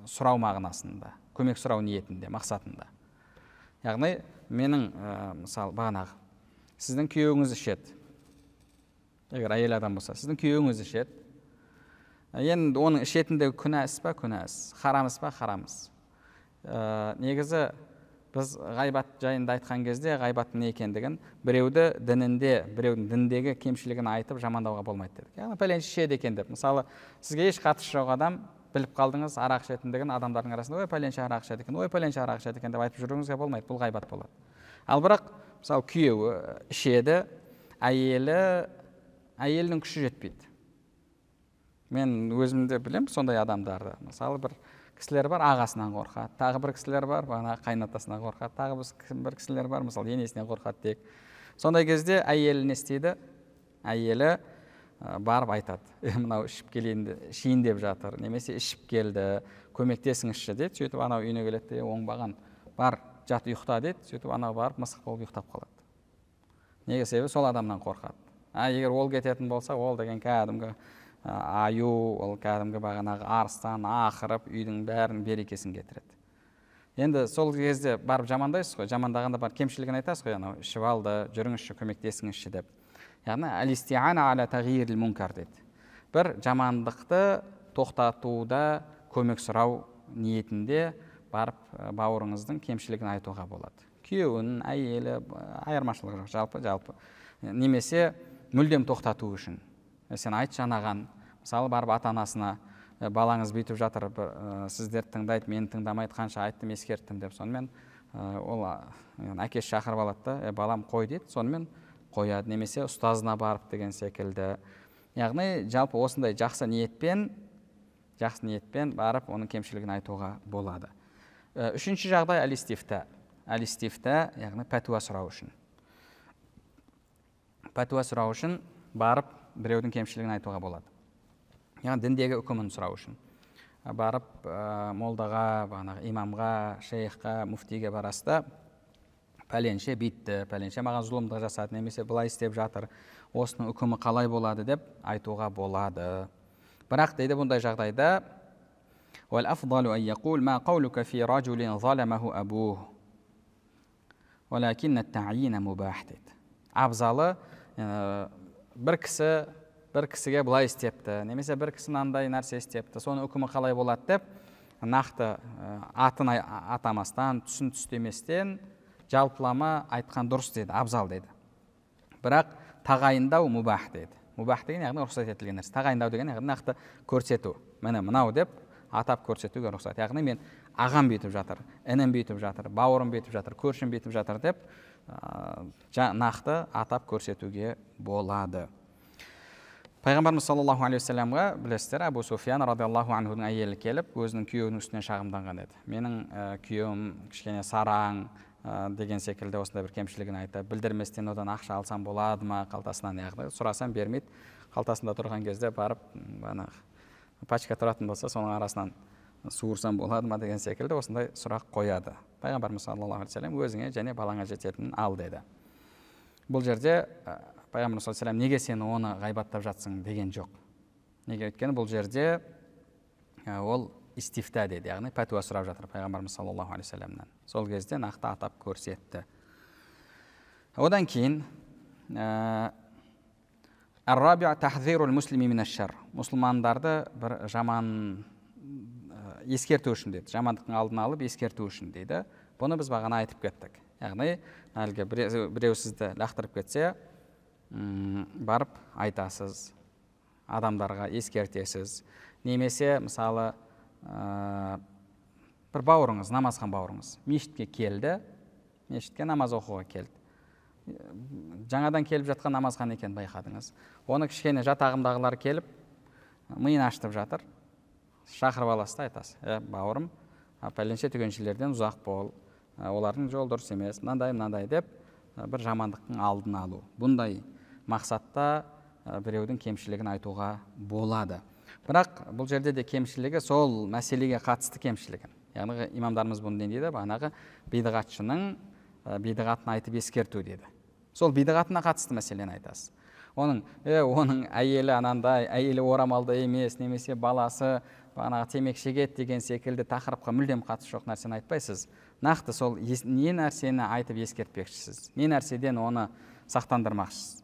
сұрау мағынасында көмек сұрау ниетінде мақсатында яғни менің ә, мысалы бағанағы сіздің күйеуіңіз ішеді егер әйел адам болса сіздің күйеуіңіз ішеді енді оның ішетіндегі күнә іс па күнә іс харам іс па харам іс ә, негізі біз ғайбат жайында айтқан кезде ғайбаттың не екендігін біреуді дінінде біреудің діндегі кемшілігін айтып жамандауға болмайды дедік яғни пәленше ішеді екен деп мысалы сізге еш қатысы жоқ адам біліп қалдыңыз арақ ішетіндігін адамдардың арасында ой пәленше арақ ішеді екен ой пәленше арақ ішеді екен деп айтып жүруіңізге болмайды бұл ғайбат болады ал бірақ мысалы күйеуі ішеді әйелі әйелінің күші жетпейді мен өзімде білем сондай адамдарды мысалы бір кісілер бар ағасынан қорқады тағы бір кісілер бар бағана қайынатасынан қорқады тағы бір кісілер бар мысалы енесінен қорқады тек сондай кезде әйелі не істейді әйелі барып айтады мынау ішіп келейін ішейін деп жатыр немесе ішіп келді көмектесіңізші дейді сөйтіп анау үйіне келеді де оңбаған бар жат ұйықта дейді сөйтіп анау барып мысық болып ұйықтап қалады неге себебі сол адамнан қорқады а егер ол кететін болса ол деген кәдімгі аю ол кәдімгі бағанағы арыстан ақырып үйдің бәрін берекесін кетіреді енді сол кезде барып жамандайсыз ғой жамандағанда барып кемшілігін айтасыз ғой анау ішіп алды жүріңізші көмектесіңізші деп яғни дейді бір жамандықты тоқтатуда көмек сұрау ниетінде барып бауырыңыздың кемшілігін айтуға болады күйеуін әйелі айырмашылығы жоқ жалпы жалпы немесе мүлдем тоқтату үшін сен айтшы анаған мысалы барып ата анасына «Э, балаңыз бүйтіп жатыр ә, э, сіздерді тыңдайды мені тыңдамайды қанша айттым ескерттім деп сонымен ә, ол әкесі шақырып алады да балам қой дейді сонымен қояды немесе ұстазына барып деген секілді яғни жалпы осындай жақсы ниетпен жақсы ниетпен барып оның кемшілігін айтуға болады үшінші жағдай әлистифта әлистифта яғни пәтуа сұрау үшін пәтуа сұрау үшін барып біреудің кемшілігін айтуға болады яғни діндегі үкімін сұрау үшін барып ә, молдаға бағанағы имамға шейхқа муфтиге барасыз да пәленше бүйтті пәленше маған зұлымдық жасады немесе былай істеп жатыр осының үкімі қалай болады деп айтуға болады бірақ дейді бұндай жағдайда абзалы бір кісі бір кісіге былай істепті немесе бір кісі мынандай нәрсе істепті соның үкімі қалай болады деп нақты атын атамастан түсін түстеместен жалпылама айтқан дұрыс деді абзал деді. бірақ тағайындау мұбақты деді мубах деген яғни рұқсат етілген нәрсе тағайындау деген яғни нақты көрсету міне мынау деп атап көрсетуге рұқсат яғни мен ағам бүйтіп жатыр інім бүйтіп жатыр бауырым бүйтіп жатыр көршім бүйтіп жатыр деп нақты атап көрсетуге болады пайғамбарымыз саллаллаху алейхи уассаламға білесіздер әбу суфиян радиаллаху анхудың әйелі келіп өзінің күйеуінің үстінен шағымданған еді менің ә, күйеуім кішкене сараң ә, деген секілді осындай бір кемшілігін айтып білдірместен одан ақша алсам болады ма қалтасынан яғни сұрасам бермейді қалтасында тұрған кезде барып бағанағы пачка тұратын болса соның арасынан суырсам болады ма деген секілді осындай сұрақ қояды пайғамбарымыз саллаллаху алейхи вассалам өзіңе және балаңа жететінін ал деді бұл жерде пайғамбарымыз саллаллаху алейхи неге сен оны ғайбаттап жатсың деген жоқ неге өйткені бұл жерде ол истифта деді яғни пәтуа сұрап жатыр пайғамбарымыз саллаллаху алейхи вассаламнан сол кезде нақты атап көрсетті одан кейін ә, мұсылмандарды бір жаман ескерту үшін дейді жамандықтың алдын алып ескерту үшін дейді бұны біз бағана айтып кеттік яғни әлгі біреу, сізді лақтырып кетсе барып айтасыз адамдарға ескертесіз немесе мысалы ә, бір бауырыңыз намазхан бауырыңыз мешітке келді мешітке намаз оқуға келді жаңадан келіп жатқан намазхан екен байқадыңыз оны кішкене жатағындағылар келіп миын аштып жатыр шақырып аласыз да айтасыз ә бауырым пәленше түгеншелерден ұзақ бол олардың жолы дұрыс емес мынандай мынандай деп бір жамандықтың алдын алу бұндай мақсатта біреудің кемшілігін айтуға болады бірақ бұл жерде де кемшілігі сол мәселеге қатысты кемшілігі яғни имамдарымыз бұны не дейді бағанағы бидғатшының бидағатын айтып ескерту деді сол бидғатына қатысты мәселені айтасыз оның е оның әйелі анандай әйелі орамалды емес немесе баласы бағанағы темекі шегеді деген секілді тақырыпқа мүлдем қатысы жоқ нәрсені айтпайсыз нақты сол не нәрсені айтып ескертпекшісіз не нәрседен оны сақтандырмақшысыз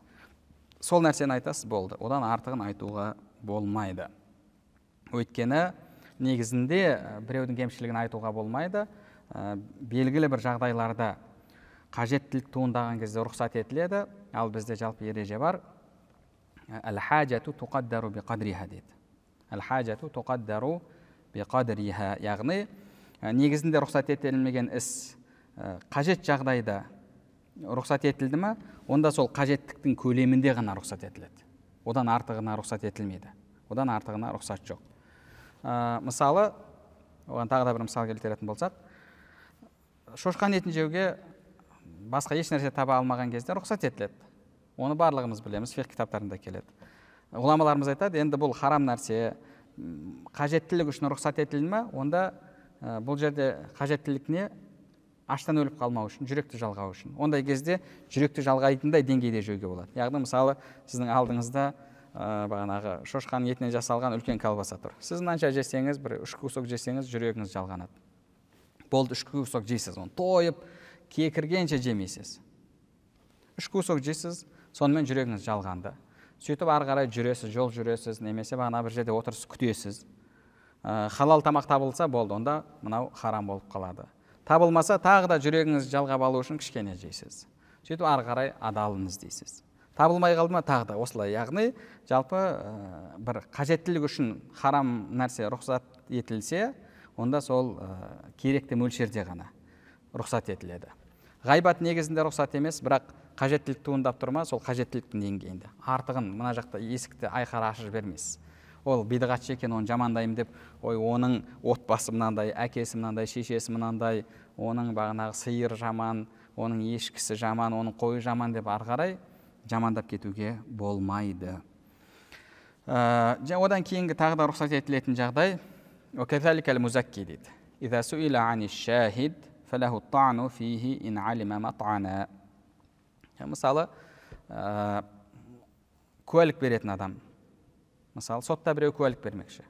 сол нәрсені айтасыз болды одан артығын айтуға болмайды өйткені негізінде біреудің кемшілігін айтуға болмайды белгілі бір жағдайларда қажеттілік туындаған кезде рұқсат етіледі ал бізде жалпы ереже бар әл хажату би қадриха дейді қадыр яғни негізінде рұқсат етілмеген іс қажет жағдайда рұқсат етілді ма онда сол қажеттіктің көлемінде ғана рұқсат етіледі одан артығына рұқсат етілмейді одан артығына рұқсат жоқ мысалы оған тағы да бір мысал келтіретін болсақ шошқан етін жеуге басқа еш таба алмаған кезде рұқсат етіледі оны барлығымыз білеміз фих кітаптарында келеді ғұламаларымыз айтады енді бұл харам нәрсе қажеттілік үшін рұқсат етілді ма онда ә, бұл жерде қажеттілік не аштан өліп қалмау үшін жүректі жалғау үшін ондай кезде жүректі жалғайтындай деңгейде жеуге болады яғни мысалы сіздің алдыңызда ә, бағанағы шошқаның етінен жасалған үлкен колбаса тұр сіз мынанша жесеңіз бір үш кусок жесеңіз жүрегіңіз жалғанады болды үш кусок жейсіз оны тойып кекіргенше жемейсіз үш кусок жейсіз сонымен жүрегіңіз жалғанды сөйтіп ары қарай жүресіз жол жүресіз немесе бағана бір жерде отырсыз күтесіз ә, халал тамақ табылса болды онда мынау харам болып қалады табылмаса тағы да жүрегіңіз жалғап алу үшін кішкене жейсіз сөйтіп ары қарай дейсіз. табылмай қалды ма тағы да осылай яғни жалпы ә, бір қажеттілік үшін харам нәрсе рұқсат етілсе онда сол ә, керекті мөлшерде ғана рұқсат етіледі ғайбат негізінде рұқсат емес бірақ қажеттілік туындап тұр ма сол қажеттіліктің деңгейінде артығын мына жақта есікті айқара ашып жібермейсіз ол бидғатшы екен оны жамандаймын деп ой оның отбасы мынандай әкесі мынандай шешесі мынандай оның бағанағы сиыр жаман оның ешкісі жаман оның қойы жаман деп ары қарай жамандап кетуге болмайды ә, одан кейінгі тағы да рұқсат етілетін жағдай дейді мысалы ә, куәлік беретін адам мысалы сотта біреу куәлік бермекші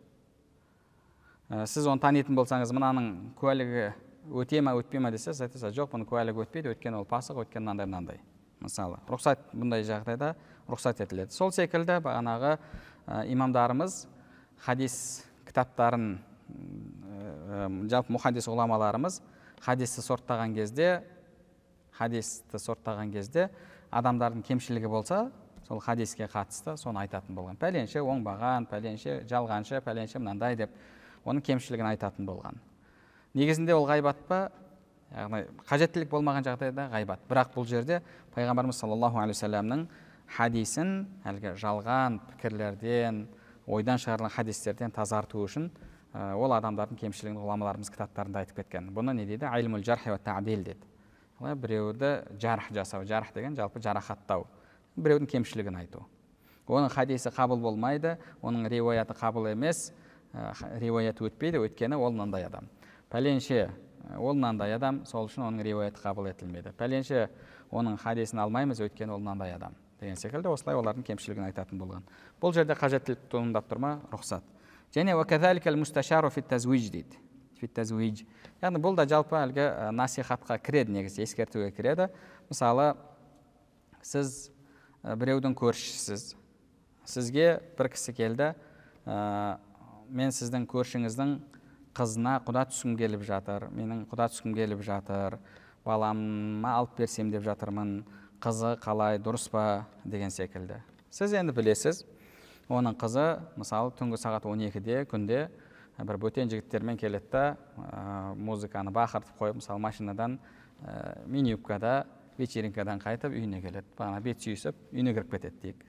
ә, сіз оны танитын болсаңыз мынаның куәлігі өте ма өтпей ма десе сіз айтасыз жоқ бұның куәлігі өтпейді өйткені ол пасық өйткені мынандай мынандай мысалы рұқсат бұндай жағдайда рұқсат етіледі сол секілді бағанағы ә, имамдарымыз хадис кітаптарын ә, жалпы мұхаддис ғұламаларымыз хадисті сорттаған кезде хадисті сорттаған кезде адамдардың кемшілігі болса сол хадиске қатысты соны айтатын болған пәленше оңбаған пәленше жалғаншы пәленше мынандай деп оның кемшілігін айтатын болған негізінде ол ғайбат па яғни қажеттілік болмаған жағдайда ғайбат бірақ бұл жерде пайғамбарымыз саллаллаху алейхи уассаламның хадисін әлгі жалған пікірлерден ойдан шығарылған хадистерден тазарту үшін ол адамдардың кемшілігін ғұламаларымыз кітаптарында айтып кеткен бұны не дейді айлмул жархи дейді біреуді жарх жасау жарх деген жалпы жарақаттау біреудің кемшілігін айту оның хадисі қабыл болмайды оның риуаяты қабыл емес риуаяты өтпейді өйткені ол мынандай адам пәленше ол мынандай адам сол үшін оның риуаяты қабыл етілмейді пәленше оның хадисін алмаймыз өйткені ол мынандай адам деген секілді осылай олардың кемшілігін айтатын болған бұл жерде қажеттілік туындап тұр ма рұқсат және дейді яғни бұл да жалпы әлгі насихатқа кіреді негізі ескертуге кіреді мысалы сіз біреудің көршісіз сізге бір кісі келді ә, мен сіздің көршіңіздің қызына құда түскім келіп жатыр менің құда түскім келіп жатыр баламма алып берсем деп жатырмын қызы қалай дұрыс па деген секілді сіз енді білесіз оның қызы мысалы түнгі сағат 12-де күнде бір бөтен жігіттермен келеді да музыканы бақыртып қойып мысалы машинадан ә, мини вечеринкадан қайтып үйіне келеді бағана бет сүйісіп үйіне кіріп кетеді дейік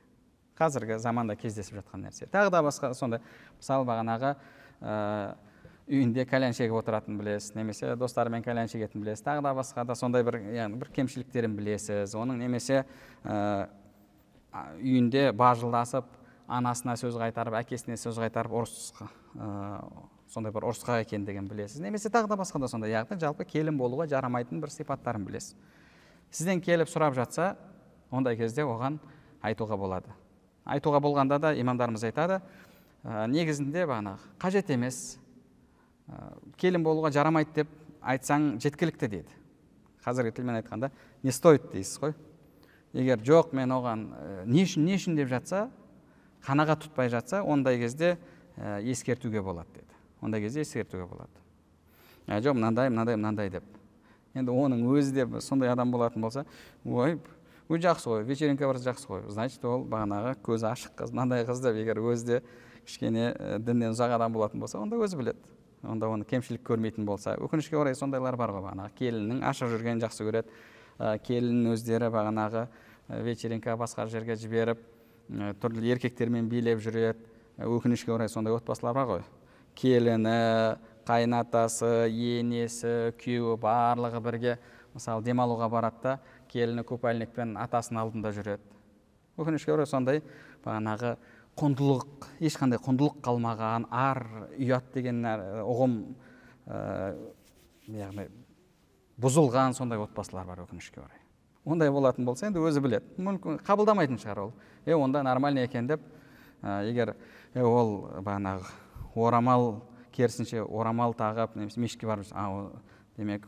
қазіргі заманда кездесіп жатқан нәрсе тағы да басқа сондай мысалы бағанағы ә, үйінде кальян шегіп отыратынын білесіз немесе достарымен кальян шегетінін білесіз тағы да басқа да сондай бір яғни бір кемшіліктерін білесіз оның немесе ә, үйінде бажылдасып анасына сөз қайтарып әкесіне сөз қайтарып ұрысқа ә, сондай бір ұрысқа екендігін білесіз немесе тағы да басқа да сондай яғни жалпы келін болуға жарамайтын бір сипаттарын білесіз сізден келіп сұрап жатса ондай кезде оған айтуға болады айтуға болғанда да имамдарымыз айтады «Э, негізінде бағанағы қажет емес ә, келін болуға жарамайды деп айтсаң жеткілікті дейді қазіргі тілмен айтқанда не стоит дейсіз ғой егер жоқ мен оған не үшін не үшін деп жатса қанағат тұтпай жатса ондай кезде ә, ескертуге болады деді ондай кезде ескертуге болады ә, жоқ мынандай мынандай мынандай деп енді оның өзі де сондай адам болатын болса ой өй жақсы ғой вечеринка барса жақсы ғой значит ол бағанағы көзі ашық қыз мынандай қыз деп егер өзі де кішкене ә, діннен ұзақ адам болатын болса онда өзі біледі онда оны кемшілік көрмейтін болса өкінішке орай сондайлар бар ғой бағанағы келіннің ашық жүргенін жақсы көреді ә, өздері бағанағы вечеринка басқа жерге жіберіп Э, түрлі еркектермен билеп жүреді э, өкінішке орай сондай отбасылар бар ғой келіні қайынатасы енесі күйеуі барлығы бірге мысалы демалуға барады да келіні купальникпен атасының алдында жүреді өкінішке орай сондай бағанағы құндылық ешқандай құндылық қалмаған ар ұят деген э, ұғым ә, яғни бұзылған сондай отбасылар бар өкінішке орай ондай болатын болса енді өзі біледі мүмкін қабылдамайтын шығар ол е онда нормально екен деп ә, егер ол бағанағы орамал керісінше орамал тағып немесе мешітке барып а демек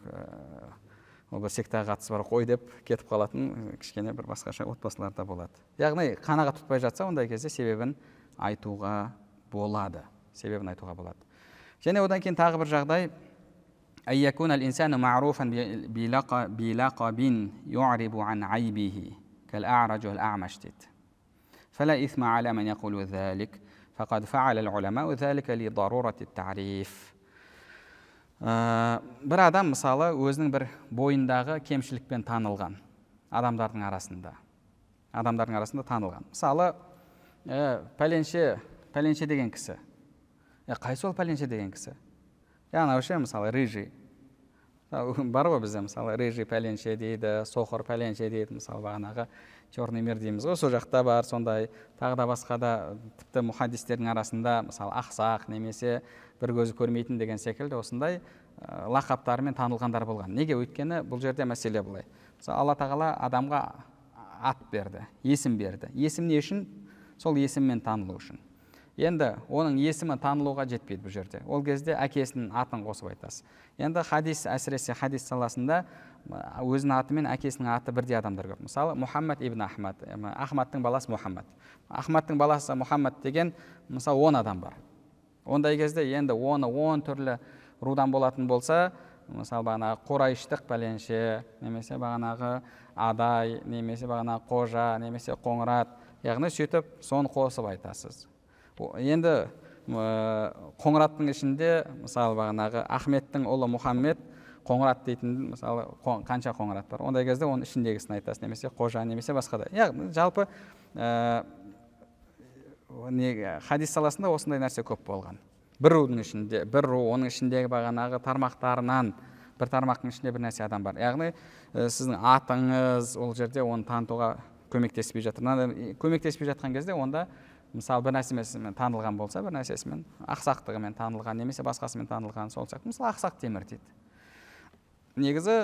ол бір сектаға қатысы бар қой деп кетіп қалатын кішкене бір басқаша отбасылар да болады яғни қанағат тұтпай жатса ондай кезде себебін айтуға болады себебін айтуға болады және одан кейін тағы бір жағдай يكون فلا إثم على من يقول ذلك فقد فعل العلماء ذلك لضرورة التعريف ә, бір адам мысалы өзінің бір бойындағы кемшілікпен танылған адамдардың арасында адамдардың арасында танылған мысалы ә, пәленше пәленше деген кісі ә, қай сол пәленше деген кісі ә, анау ше мысалы рыжий бар ғой бізде мысалы рыжий пәленше дейді соқыр пәленше дейді мысалы бағанағы черный мир дейміз ғой сол жақта бар сондай тағы да басқа да тіпті мұхаддистердің арасында мысалы ақсақ немесе бір көзі көрмейтін деген секілді осындай ә, лақаптарымен танылғандар болған неге өйткені бұл жерде мәселе былай мысалы алла тағала адамға ат берді есім берді есім не үшін сол есіммен танылу үшін енді оның есімі танылуға жетпейді бұл жерде ол кезде әкесінің атын қосып айтасыз енді хадис әсіресе хадис саласында өзінің аты мен әкесінің аты бірдей адамдар көп мысалы мұхаммад ибн ахмад ахмадтың баласы мұхаммад ахмадтың баласы мұхаммад деген мысалы он адам бар ондай кезде енді оны он түрлі рудан болатын болса мысалы бағанағы қорайыштық пәленше немесе бағанағы адай немесе бағанағы қожа немесе қоңырат яғни сөйтіп соны қосып айтасыз енді қоңыраттың ішінде мысалы бағанағы ахметтің ұлы мұхаммед қоңырат дейтін мысалы қанша қоңырат бар ондай кезде оның ішіндегісін айтасыз немесе қожа немесе басқа да яғни жалпы ә, не хадис саласында осындай нәрсе көп болған бір рудың ішінде бір ру оның ішіндегі бағанағы тармақтарынан бір тармақтың ішінде бір нәрсе адам бар яғни ә, сіздің атыңыз ол жерде оны танытуға көмектеспей жатыр көмектеспей жатқан кезде онда мысалы бір нәрсемен танылған болса бір нәрсесімен ақсақтығымен танылған немесе басқасымен танылған сол сияқты мысалы ақсақ темір дейді негізі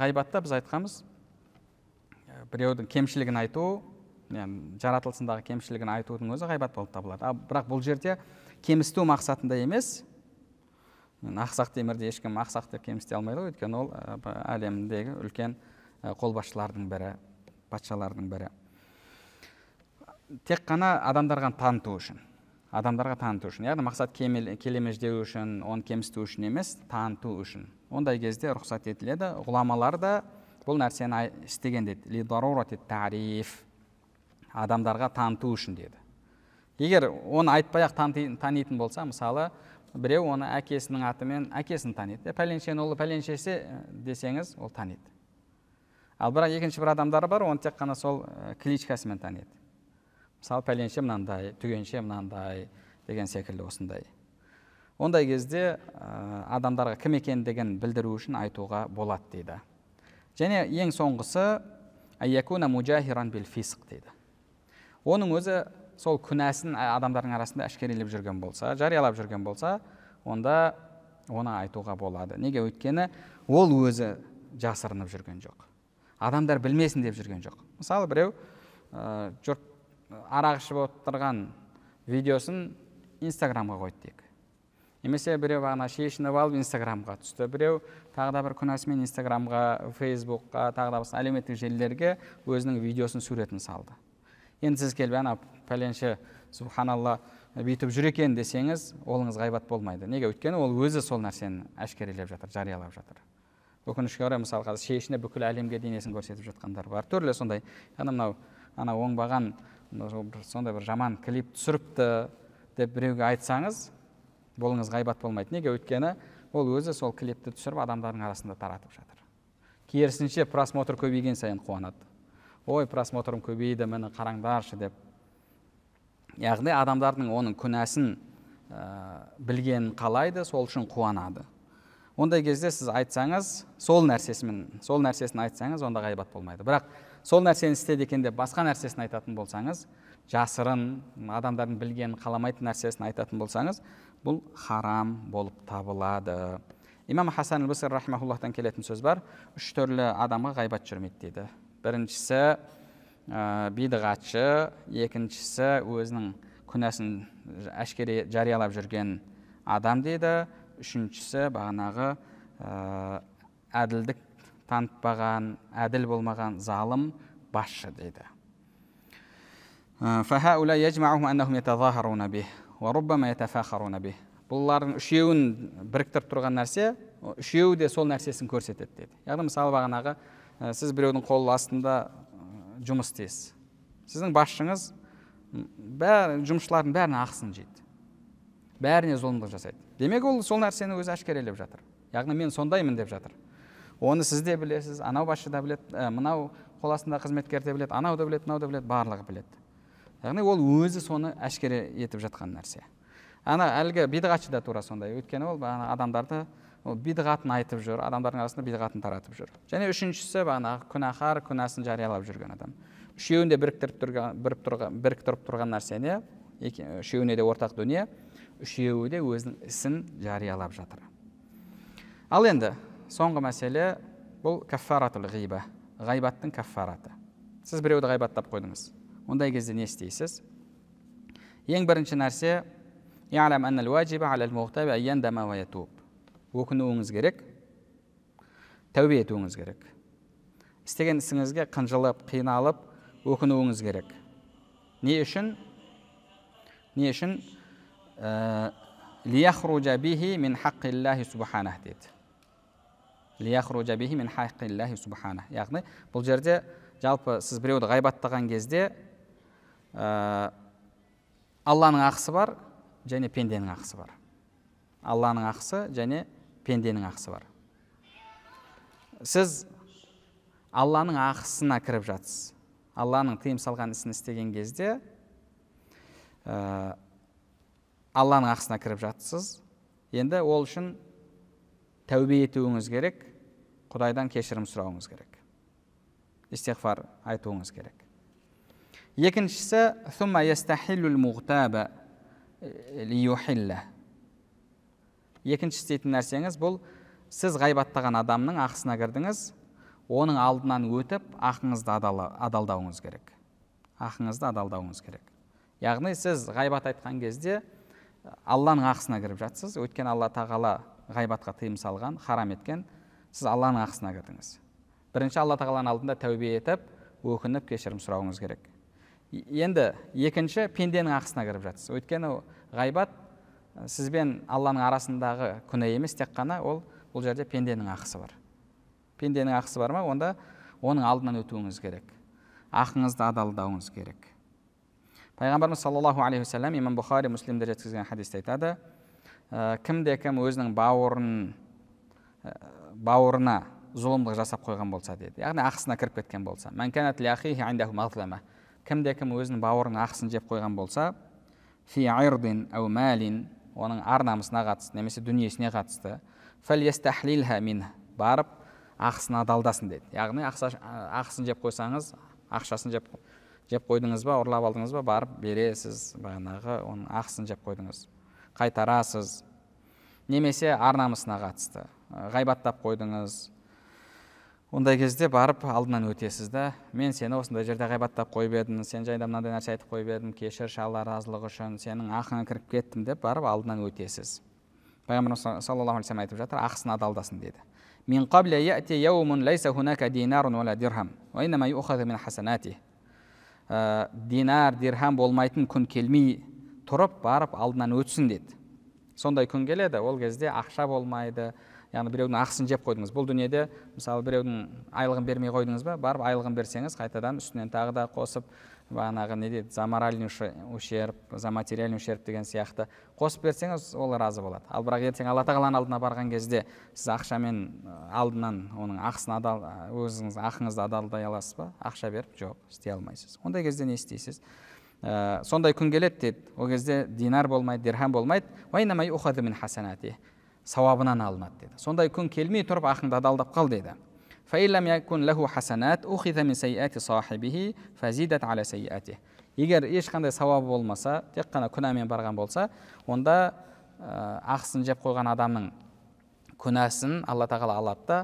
ғайбатта біз айтқанбыз біреудің кемшілігін айту жаратылысындағы кемшілігін айтудың өзі ғайбат болып табылады бірақ бұл жерде кемсіту мақсатында емес ақсақ темірді ешкім ақсақ деп кемсіте алмайды ғой өйткені ол әлемдегі үлкен қолбасшылардың бірі патшалардың бірі тек қана адамдарға таныту үшін адамдарға таныту үшін яғни мақсат келемеждеу үшін оны кемсіту үшін емес таныту үшін ондай кезде рұқсат етіледі ғұламалар да бұл нәрсені істеген дейді тариф адамдарға таныту үшін деді егер оны айтпай ақ танитын болса мысалы біреу оны әкесінің атымен әкесін таниды пәленшенің ұлы пәленшесі десеңіз ол таниды ал бірақ екінші бір адамдар бар оны тек қана сол кличкасымен таниды мысалы пәленше мынандай түгенше мынандай деген секілді осындай ондай кезде ә, адамдарға кім екендігін білдіру үшін айтуға болады дейді және ең соңғысы айякуна муджахиран бил дейді оның өзі сол күнәсін адамдардың арасында әшкерелеп жүрген болса жариялап жүрген болса онда оны айтуға болады неге өйткені ол өзі жасырынып жүрген жоқ адамдар білмесін деп жүрген жоқ мысалы біреу ә, жұрт арақ ішіп отырған видеосын инстаграмға қойды дейік немесе біреу бағана шешініп алып инстаграмға түсті біреу тағы да бір күнәсімен инстаграмға фейсбукқа тағы да басқа әлеуметтік желілерге өзінің видеосын суретін салды енді сіз келіп ана пәленше субханалла бүйтіп жүр екен десеңіз олыңыз ғайбат болмайды неге өйткені ол өзі сол нәрсені әшкерелеп жатыр жариялап жатыр өкінішке орай мысалы қазір шешініп бүкіл әлемге денесін көрсетіп жатқандар бар түрлі сондай яғни мынау ана оңбаған сондай бір жаман клип түсіріпті деп біреуге айтсаңыз болыңыз ғайбат болмайды неге өйткені ол өзі сол клипті түсіріп адамдардың арасында таратып жатыр керісінше просмотр көбейген сайын қуанады ой просмотрым көбейді міне қараңдаршы деп яғни адамдардың оның күнәсін ә, білгенін қалайды сол үшін қуанады ондай кезде сіз айтсаңыз сол нәрсесімен сол нәрсесін айтсаңыз онда ғайбат болмайды бірақ сол нәрсені екен деп басқа нәрсесін айтатын болсаңыз жасырын адамдардың білген қаламайтын нәрсесін айтатын болсаңыз бұл харам болып табылады имам хасан әл келетін сөз бар үш түрлі адамға ғайбат жүрмейді дейді біріншісі ә, бидғатшы екіншісі өзінің күнәсін әшкере жариялап жүрген адам дейді үшіншісі бағанағы ә, әділдік танытпаған әділ болмаған залым басшы дейді ә, бұлардың үшеуін біріктіріп тұрған нәрсе үшеуі де сол нәрсесін көрсетеді деді яғни мысалы бағанағы ә, сіз біреудің қол астында жұмыс істейсіз сіздің басшыңыз бәрі жұмысшылардың бәрінің ақысын жейді бәріне зұлымдық жасайды демек ол сол нәрсені өзі әшкерелеп жатыр яғни мен сондаймын деп жатыр оны сіз де білесіз анау басшы да біледі ә, мынау қол астындағы қызметкер де біледі анау да біледі мынау да біледі барлығы біледі яғни ол өзі соны әшкере етіп жатқан нәрсе ана әлгі бидғатшы да тура сондай өйткені ол бағана адамдарды ол бидғатын айтып жүр адамдардың арасында бидғатын таратып жүр және үшіншісі бағанағы күнәһар күнәсін жариялап жүрген адам үшеуін де біріктіріп тұрған біріктіріп тұрған нәрсе не үшеуіне де ортақ дүние үшеуі де өзінің ісін жариялап жатыр ал енді соңғы мәселе бұл каффаратул ғиба ғайбаттың каффараты сіз біреуді ғайбаттап қойдыңыз ондай кезде не істейсіз ең бірінші нәрсе өкінуіңіз керек тәубе етуіңіз керек істеген ісіңізге қынжылып қиналып өкінуіңіз керек не үшін не үшін ә, э, дейді яғни бұл жерде жалпы сіз біреуді ғайбаттаған кезде ә, алланың ақысы бар және пенденің ақысы бар алланың ақысы және пенденің ақысы бар сіз алланың ақысына кіріп жатсыз алланың тыйым салған ісін істеген кезде ә, алланың ақысына кіріп жатсыз енді ол үшін тәубе етуіңіз керек құдайдан кешірім сұрауыңыз керек истиғфар айтуыңыз керек екіншісі екінші істейтін нәрсеңіз бұл сіз ғайбаттаған адамның ақысына кірдіңіз оның алдынан өтіп ақыңызды адалдауыңыз керек ақыңызды адалдауыңыз керек яғни сіз ғайбат айтқан кезде алланың ақысына кіріп жатсыз өйткені алла тағала ғайбатқа тыйым салған харам еткен сіз алланың ақысына кірдіңіз бірінші алла тағаланың алдында тәубе етіп өкініп кешірім сұрауыңыз керек енді екінші пенденің ақысына кіріп жатсыз өйткені ғайбат сізбен алланың арасындағы күнә емес тек қана ол бұл жерде пенденің ақысы бар пенденің ақысы бар ма онда оның алдынан өтуіңіз керек ақыңызды адалдауыңыз керек пайғамбарымыз саллаллаху алейхи уассалам имам бұхари муслимде жеткізген хадисте айтады ә, э, кімде кім өзінің бауырын ә, бауырына зұлымдық жасап қойған болса дейді яғни ақысына кіріп кеткен болса кімде кім өзінің бауырының ақысын жеп қойған болса фи ирдин әу мәлин оның ар намысына қатысты немесе дүниесіне қатысты мин барып ақысына адалдасын деді яғни ақысын жеп қойсаңыз ақшасын жеп жеп қойдыңыз ба ұрлап алдыңыз ба барып бересіз бағанағы оның ақысын жеп қойдыңыз қайтарасыз немесе ар намысына қатысты ғайбаттап қойдыңыз ондай кезде барып алдынан өтесіз да мен сені осындай жерде ғайбаттап қойып едім сен жайында мынандай нәрсе айтып қойып едім кешірші алла разылығы үшін сенің ақыңа кіріп кеттім деп барып алдынан өтесіз пайғамбарымыз саллаллаху алейхи айтып жатыр ақысын адалдасын деді динар дирхам болмайтын күн келмей тұрып барып алдынан өтсін деді сондай күн келеді ол кезде ақша болмайды яғни біреудің ақысын жеп қойдыңыз бұл дүниеде мысалы біреудің айлығын бермей қойдыңыз ба барып айлығын берсеңіз қайтадан үстінен тағы да қосып бағанағы не дейді за моральный ущерб за материальный ущерб деген сияқты қосып берсеңіз ол разы болады ал бірақ ертең алла тағаланың алдына барған кезде сіз ақшамен алдынан оның ақысын адал өзіңіз ақыңызды адалдай аласыз ба ақша беріп жоқ істей алмайсыз ондай кезде не істейсіз ә, сондай күн келеді дейді ол кезде динар болмайды дирхам болмайды сауабынан алынады дейді сондай күн келмей тұрып ақыңды адалдап қал дейді егер ешқандай сауабы болмаса тек қана күнәмен барған болса онда ә, ақысын жеп қойған адамның күнәсін алла тағала алады да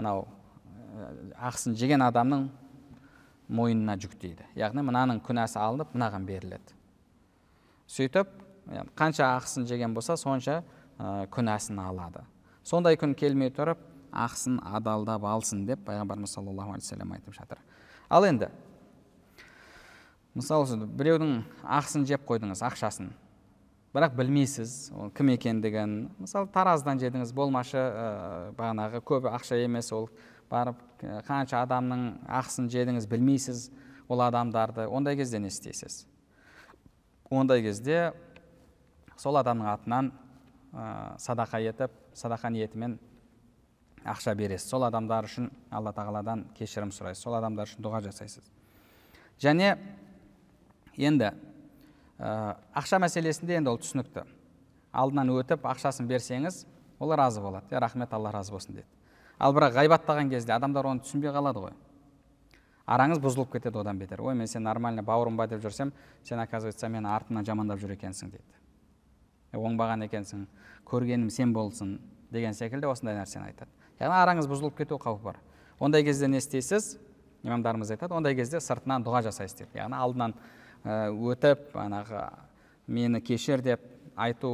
мынау э, ақысын жеген адамның мойнына жүктейді яғни мынаның күнәсі алынып мынаған беріледі сөйтіп иә, қанша ақысын жеген болса сонша ә, күнәсін алады сондай күн келмей тұрып ақысын адалдап алсын деп пайғамбарымыз саллаллаху алейхи вассалам айтып жатыр ал енді мысалы біреудің ақысын жеп қойдыңыз ақшасын бірақ білмейсіз ол кім екендігін мысалы тараздан жедіңіз болмашы ә, бағанағы көбі ақша емес ол барып қанша адамның ақысын жедіңіз білмейсіз ол адамдарды ондай кезде не істейсіз ондай кезде сол адамның атынан садақа етіп садақа ниетімен ақша бересіз сол адамдар үшін алла тағаладан кешірім сұрайсыз сол адамдар үшін дұға жасайсыз және енді ақша мәселесінде енді ол түсінікті алдынан өтіп ақшасын берсеңіз ол разы болады рахмет алла разы болсын дейді ал бірақ ғайбаттаған кезде адамдар оны түсінбей қалады ғой араңыз бұзылып кетеді одан бетер ой мен сен нормально бауырым ба деп жүрсем сен оказывается мені артымнан жамандап жүр екенсің дейді оңбаған екенсің көргенім сен болсын деген секілді осындай нәрсені айтады яғни араңыз бұзылып кету қаупі бар ондай кезде не істейсіз имамдарымыз айтады ондай кезде сыртынан дұға жасайсыз дейді яғни алдынан өтіп анағы мені кешір деп айту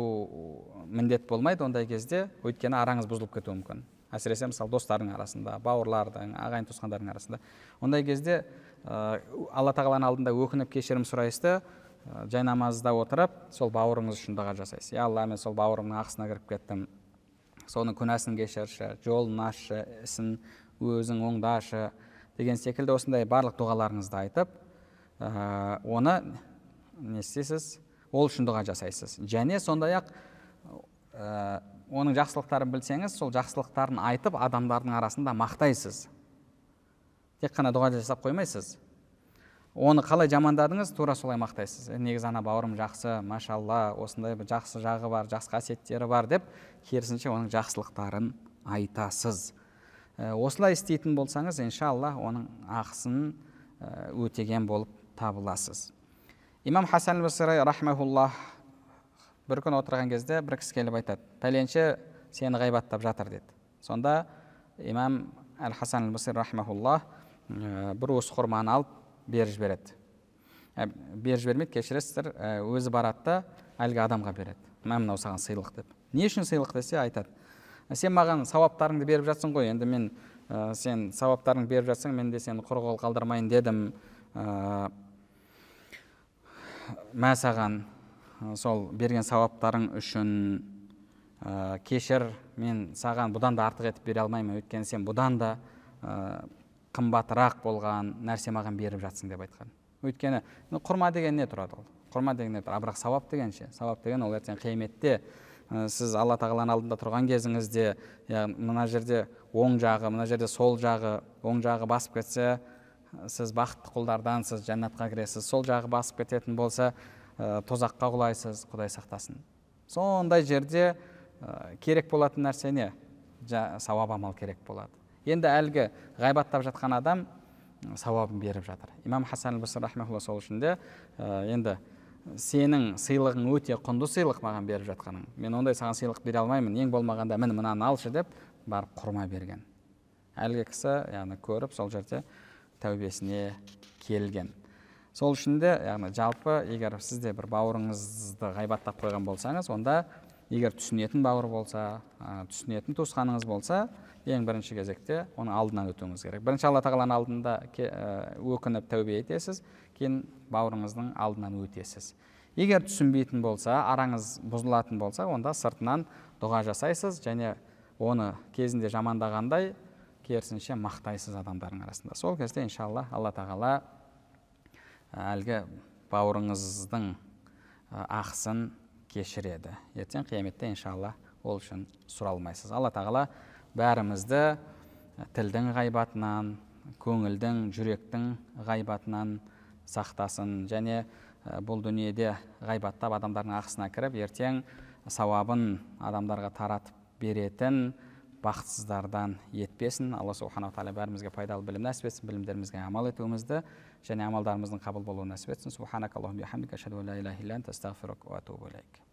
міндет болмайды ондай кезде өйткені араңыз бұзылып кетуі мүмкін әсіресе мысалы достардың арасында бауырлардың ағайын туысқандардың арасында ондай кезде ә, алла тағаланың алдында өкініп кешірім сұрайсыз ә, жайнамазда отырып сол бауырыңыз үшін дұға жасайсыз я алла мен сол бауырымның ақысына кіріп кеттім соның күнәсін кешірші жолын ашшы ісін өзің оңдашы деген секілді осындай барлық дұғаларыңызды айтып ә, оны не істейсіз ол үшін дұға жасайсыз және сондай ақ оның жақсылықтарын білсеңіз сол жақсылықтарын айтып адамдардың арасында мақтайсыз тек қана дұға жасап қоймайсыз оны қалай жамандадыңыз тура солай мақтайсыз негізі ана бауырым жақсы машалла осындай бір жақсы жағы бар жақсы қасиеттері бар деп керісінше оның жақсылықтарын айтасыз осылай істейтін болсаңыз иншалла оның ақысын өтеген болып табыласыз имам хасан бір күн отырған кезде бір кісі келіп айтады пәленше сені ғайбаттап жатыр деді сонда имам әл хасан рахмаулла э, бір уыс құрманы алып беріп жібереді ә, беріп жібермейді кешіресіздер э, өзі барады да әлгі адамға береді мә мынау саған сыйлық деп не үшін сыйлық десе айтады сен маған сауаптарыңды беріп жатсың ғой енді мен ә, сен сауаптарыңды беріп жатсаң мен де сені құр қол қалдырмайын дедім ә, мә саған сол берген сауаптарың үшін ә, кешір мен саған бұдан да артық етіп бере алмаймын өйткені сен бұдан да ә, қымбатырақ болған нәрсе маған беріп жатсың деп айтқан өйткені құрма деген не тұрады ол құрма деген не тұрады бірақ сауап деген ше сауап деген ол ертең қияметте сіз алла тағаланың алдында тұрған кезіңізде яғни мына жерде оң жағы мына жерде сол жағы оң жағы басып кетсе сіз бақытты құлдардансыз жәннатқа кіресіз сол жағы басып кететін болса Э, тозаққа құлайсыз құдай сақтасын сондай жерде э, керек болатын нәрсе не сауап амал керек болады енді әлгі ғайбаттап жатқан адам сауабын беріп жатыр имам хасан сол үшін де э, енді сенің сыйлығың өте құнды сыйлық маған беріп жатқаның мен ондай саған сыйлық бере алмаймын ең болмағанда міне мынаны алшы деп барып құрма берген әлгі кісі яғни көріп сол жерде тәубесіне келген сол үшін де яғни жалпы егер сізде бір бауырыңызды ғайбаттап қойған болсаңыз онда егер түсінетін бауыр болса ә, түсінетін туысқаныңыз болса ең бірінші кезекте оның алдынан өтуіңіз керек бірінші алла тағаланың алдында өкініп тәубе етесіз кейін бауырыңыздың алдынан өтесіз егер түсінбейтін болса араңыз бұзылатын болса онда сыртынан дұға жасайсыз және оны кезінде жамандағандай керісінше мақтайсыз адамдардың арасында сол кезде иншалла алла тағала әлгі бауырыңыздың ақсын кешіреді ертең қияметте иншалла ол үшін сұралмайсыз алла тағала бәрімізді тілдің ғайбатынан көңілдің жүректің ғайбатынан сақтасын және бұл дүниеде ғайбаттап адамдардың ақысына кіріп ертең сауабын адамдарға таратып беретін бақытсыздардан етпесін алла субханала тағала бәрімізге пайдалы білім нәсіп етсін білімдерімізге амал етуімізді және амалдарымыздың қабыл болуын нәсіп етсін ашаду ла илляха илля